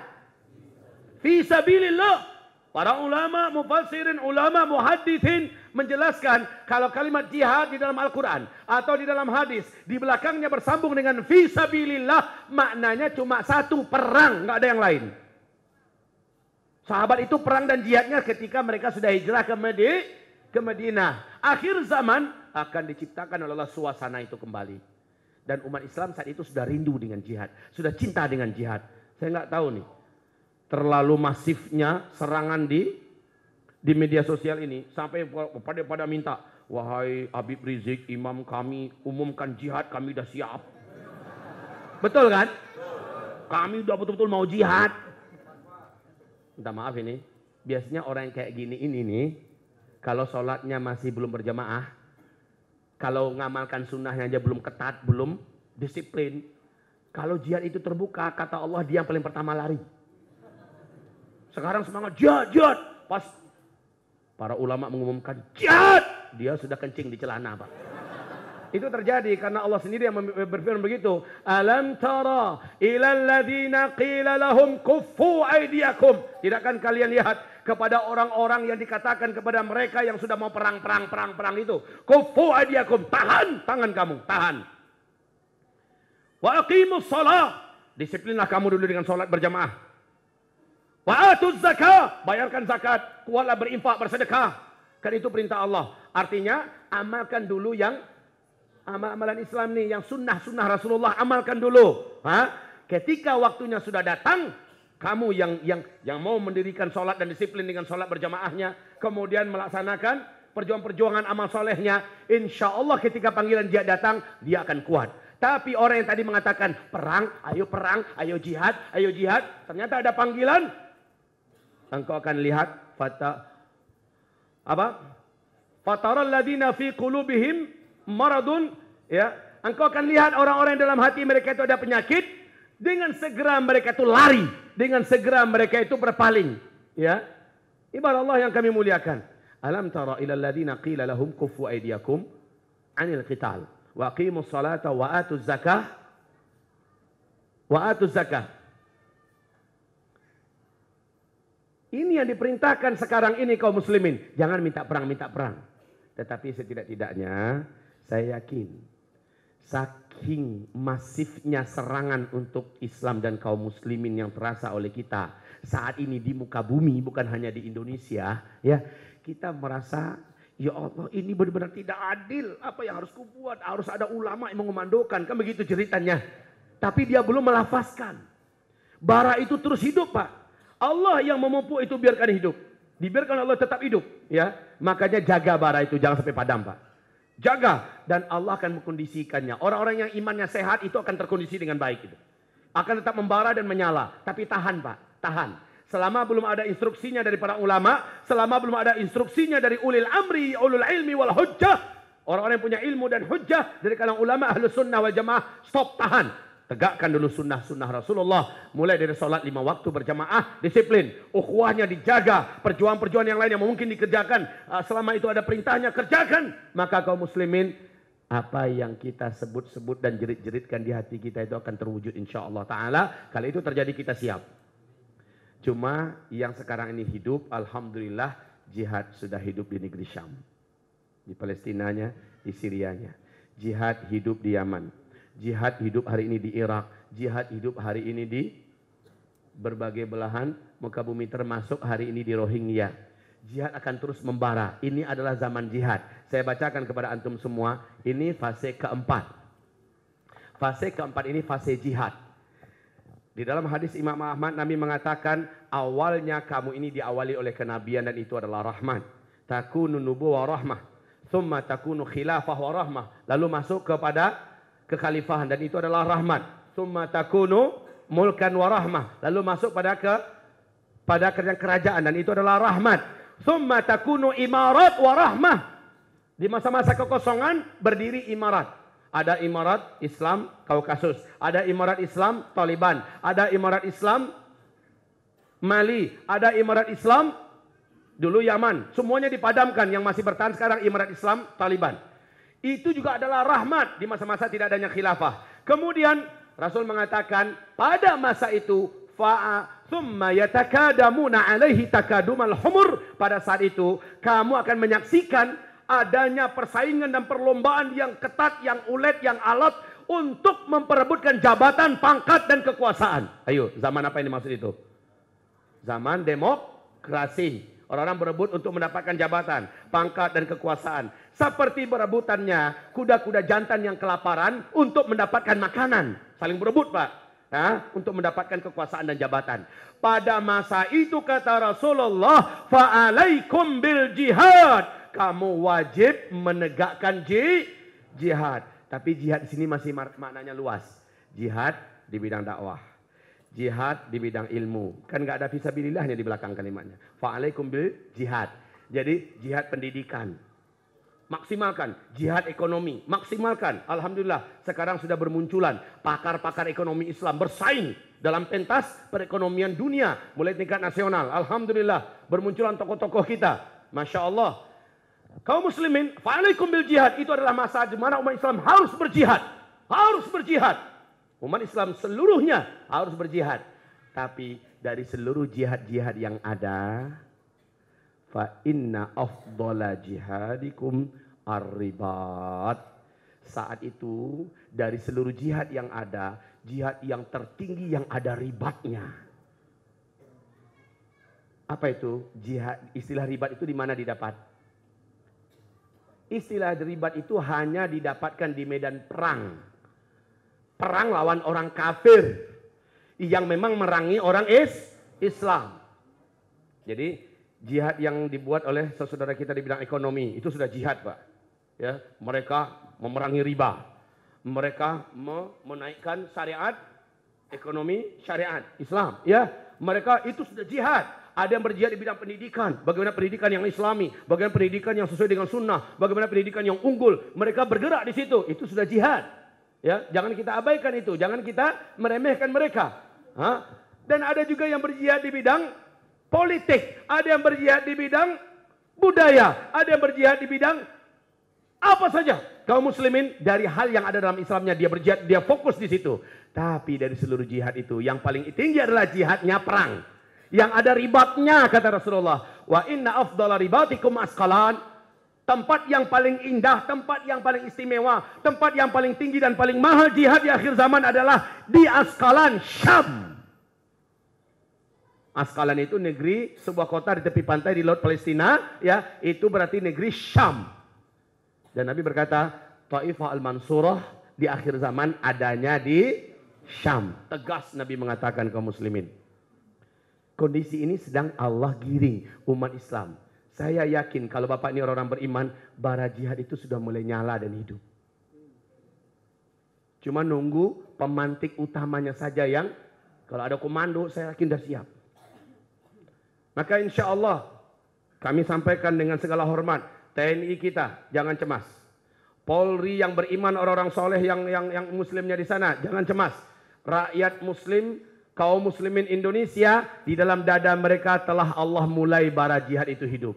fi bilillah. Para ulama, mufassirin, ulama, muhadithin menjelaskan kalau kalimat jihad di dalam Al-Quran atau di dalam hadis di belakangnya bersambung dengan fi bilillah maknanya cuma satu perang, nggak ada yang lain. Sahabat itu perang dan jihadnya ketika mereka sudah hijrah ke Medi, ke Madinah. Akhir zaman akan diciptakan oleh Allah suasana itu kembali. Dan umat Islam saat itu sudah rindu dengan jihad, sudah cinta dengan jihad. Saya nggak tahu nih, terlalu masifnya serangan di di media sosial ini sampai pada pada minta wahai Habib Rizik imam kami umumkan jihad kami sudah siap betul kan kami udah betul-betul mau jihad minta maaf ini, biasanya orang yang kayak gini ini nih, kalau sholatnya masih belum berjamaah, kalau ngamalkan sunnahnya aja belum ketat, belum disiplin, kalau jihad itu terbuka, kata Allah dia yang paling pertama lari. Sekarang semangat jihad, jihad. Pas para ulama mengumumkan jihad, dia sudah kencing di celana, Pak itu terjadi karena Allah sendiri yang berfirman begitu. Alam tara ilal ladina qila lahum kuffu aydiyakum. tidakkan kalian lihat kepada orang-orang yang dikatakan kepada mereka yang sudah mau perang perang perang perang itu. Kuffu aydiyakum, tahan tangan kamu, tahan. Wa aqimus shalah. Disiplinlah kamu dulu dengan salat berjamaah. Wa atuz zakah bayarkan zakat, kuatlah berinfak, bersedekah. Kan itu perintah Allah. Artinya amalkan dulu yang amal-amalan Islam nih yang sunnah-sunnah Rasulullah amalkan dulu. Ha? Ketika waktunya sudah datang, kamu yang yang yang mau mendirikan sholat dan disiplin dengan sholat berjamaahnya, kemudian melaksanakan perjuangan-perjuangan amal solehnya, insya Allah ketika panggilan dia datang, dia akan kuat. Tapi orang yang tadi mengatakan perang, ayo perang, ayo jihad, ayo jihad, ternyata ada panggilan, engkau akan lihat fata apa? Fataral ladina fi qulubihim maradun, ya, engkau akan lihat orang-orang dalam hati mereka itu ada penyakit, dengan segera mereka itu lari, dengan segera mereka itu berpaling, ya. Ibarat Allah yang kami muliakan. Alam tara ila alladziina qila lahum kuffu aydiyakum 'anil qital wa aqimus salata wa atuz zakah wa atuz zakah. Ini yang diperintahkan sekarang ini kaum muslimin. Jangan minta perang, minta perang. Tetapi setidak-tidaknya saya yakin saking masifnya serangan untuk Islam dan kaum muslimin yang terasa oleh kita saat ini di muka bumi bukan hanya di Indonesia ya kita merasa ya Allah ini benar-benar tidak adil apa yang harus kubuat harus ada ulama yang mengomandokan kan begitu ceritanya tapi dia belum melafazkan bara itu terus hidup Pak Allah yang memupuk itu biarkan hidup dibiarkan Allah tetap hidup ya makanya jaga bara itu jangan sampai padam Pak jaga dan Allah akan mengkondisikannya. Orang-orang yang imannya sehat itu akan terkondisi dengan baik itu. Akan tetap membara dan menyala, tapi tahan Pak, tahan. Selama belum ada instruksinya dari para ulama, selama belum ada instruksinya dari ulil amri, ulul ilmi wal hujjah, Orang-orang yang punya ilmu dan hujjah dari kalangan ulama ahlu sunnah wal jamaah, stop tahan. Tegakkan dulu sunnah-sunnah Rasulullah. Mulai dari sholat lima waktu berjamaah, disiplin. Ukhwahnya dijaga. Perjuangan-perjuangan yang lain yang mungkin dikerjakan. Ah, selama itu ada perintahnya, kerjakan. Maka kaum muslimin apa yang kita sebut-sebut dan jerit-jeritkan di hati kita itu akan terwujud insya Allah Ta'ala. Kalau itu terjadi kita siap. Cuma yang sekarang ini hidup, Alhamdulillah jihad sudah hidup di negeri Syam. Di Palestinanya, di Sirianya. Jihad hidup di Yaman. Jihad hidup hari ini di Irak. Jihad hidup hari ini di berbagai belahan muka bumi termasuk hari ini di Rohingya jihad akan terus membara. Ini adalah zaman jihad. Saya bacakan kepada antum semua, ini fase keempat. Fase keempat ini fase jihad. Di dalam hadis Imam Ahmad Nabi mengatakan awalnya kamu ini diawali oleh kenabian dan itu adalah rahmat. Takunu nubuwah rahmah. Thumma takunu khilafah wa rahmah. Lalu masuk kepada kekhalifahan dan itu adalah rahmat. Thumma takunu mulkan wa rahmah. Lalu masuk pada ke pada kerja kerajaan dan itu adalah rahmat. Thumma takunu imarat wa rahmah. Di masa-masa kekosongan berdiri imarat. Ada imarat Islam Kaukasus, ada imarat Islam Taliban, ada imarat Islam Mali, ada imarat Islam dulu Yaman. Semuanya dipadamkan yang masih bertahan sekarang imarat Islam Taliban. Itu juga adalah rahmat di masa-masa tidak adanya khilafah. Kemudian Rasul mengatakan pada masa itu Thumma yatakadamuna alaihi takadumal humur. Pada saat itu kamu akan menyaksikan adanya persaingan dan perlombaan yang ketat, yang ulet, yang alat untuk memperebutkan jabatan, pangkat, dan kekuasaan. Ayo, zaman apa yang dimaksud itu? Zaman demokrasi. Orang-orang berebut untuk mendapatkan jabatan, pangkat, dan kekuasaan. Seperti berebutannya kuda-kuda jantan yang kelaparan untuk mendapatkan makanan. Saling berebut, Pak. Nah, untuk mendapatkan kekuasaan dan jabatan. Pada masa itu kata Rasulullah, fa'alaikum bil jihad. Kamu wajib menegakkan ji, jihad. Tapi jihad di sini masih maknanya luas. Jihad di bidang dakwah. Jihad di bidang ilmu. Kan nggak ada visabilillahnya di belakang kalimatnya. Fa'alaikum bil jihad. Jadi jihad pendidikan maksimalkan jihad ekonomi, maksimalkan. Alhamdulillah, sekarang sudah bermunculan pakar-pakar ekonomi Islam bersaing dalam pentas perekonomian dunia mulai tingkat nasional. Alhamdulillah, bermunculan tokoh-tokoh kita. Masya Allah. Kau muslimin, fa'alaikum bil jihad itu adalah masa di mana umat Islam harus berjihad. Harus berjihad. Umat Islam seluruhnya harus berjihad. Tapi dari seluruh jihad-jihad yang ada, fa inna afdala jihadikum arribat saat itu dari seluruh jihad yang ada jihad yang tertinggi yang ada ribatnya apa itu jihad istilah ribat itu di mana didapat istilah ribat itu hanya didapatkan di medan perang perang lawan orang kafir yang memang merangi orang is Islam jadi jihad yang dibuat oleh saudara kita di bidang ekonomi itu sudah jihad pak ya mereka memerangi riba mereka menaikkan syariat ekonomi syariat Islam ya mereka itu sudah jihad ada yang berjihad di bidang pendidikan bagaimana pendidikan yang islami bagaimana pendidikan yang sesuai dengan sunnah bagaimana pendidikan yang unggul mereka bergerak di situ itu sudah jihad ya jangan kita abaikan itu jangan kita meremehkan mereka dan ada juga yang berjihad di bidang politik, ada yang berjihad di bidang budaya, ada yang berjihad di bidang apa saja. Kaum muslimin dari hal yang ada dalam Islamnya dia berjihad, dia fokus di situ. Tapi dari seluruh jihad itu yang paling tinggi adalah jihadnya perang. Yang ada ribatnya kata Rasulullah. Wa inna afdhal ribatikum askalan. Tempat yang paling indah, tempat yang paling istimewa, tempat yang paling tinggi dan paling mahal jihad di akhir zaman adalah di Askalan Syam. Askalan itu negeri sebuah kota di tepi pantai di laut Palestina, ya, itu berarti negeri Syam. Dan Nabi berkata, Taifah al-Mansurah di akhir zaman adanya di Syam. Tegas Nabi mengatakan kaum muslimin. Kondisi ini sedang Allah giring umat Islam. Saya yakin kalau Bapak ini orang-orang beriman, bara jihad itu sudah mulai nyala dan hidup. Cuma nunggu pemantik utamanya saja yang kalau ada komando saya yakin sudah siap. Maka insya Allah kami sampaikan dengan segala hormat TNI kita jangan cemas. Polri yang beriman orang-orang soleh yang yang yang muslimnya di sana jangan cemas. Rakyat muslim kaum muslimin Indonesia di dalam dada mereka telah Allah mulai bara jihad itu hidup.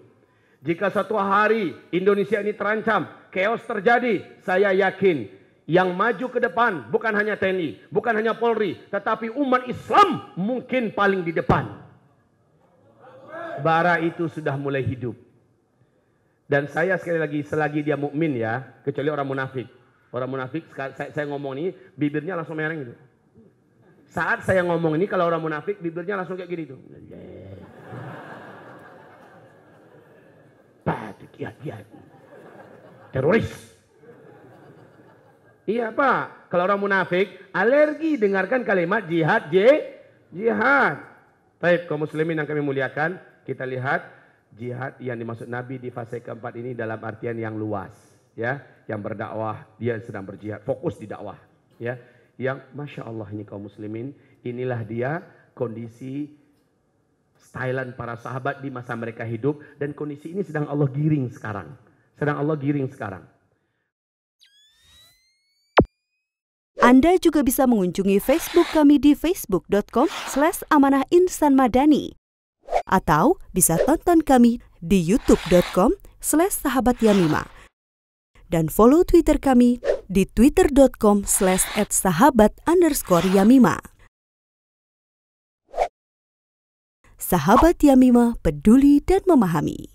Jika suatu hari Indonesia ini terancam, chaos terjadi, saya yakin yang maju ke depan bukan hanya TNI, bukan hanya Polri, tetapi umat Islam mungkin paling di depan bara itu sudah mulai hidup. Dan saya sekali lagi selagi dia mukmin ya, kecuali orang munafik. Orang munafik saya, saya ngomong ini bibirnya langsung mereng gitu. Saat saya ngomong ini kalau orang munafik bibirnya langsung kayak gini tuh. [laughs] Iya, iya. Teroris. Iya pak, kalau orang munafik alergi dengarkan kalimat jihad, j, jihad. Baik, kaum muslimin yang kami muliakan, kita lihat jihad yang dimaksud Nabi di fase keempat ini dalam artian yang luas, ya, yang berdakwah, dia sedang berjihad, fokus di dakwah, ya. Yang masya Allah ini kaum muslimin, inilah dia kondisi stylan para sahabat di masa mereka hidup dan kondisi ini sedang Allah giring sekarang, sedang Allah giring sekarang. Anda juga bisa mengunjungi Facebook kami di facebook.com slash amanah atau bisa tonton kami di youtube.com slash sahabat Yamima dan follow Twitter kami di twitter.com slash at sahabat underscore Yamima. Sahabat Yamima peduli dan memahami.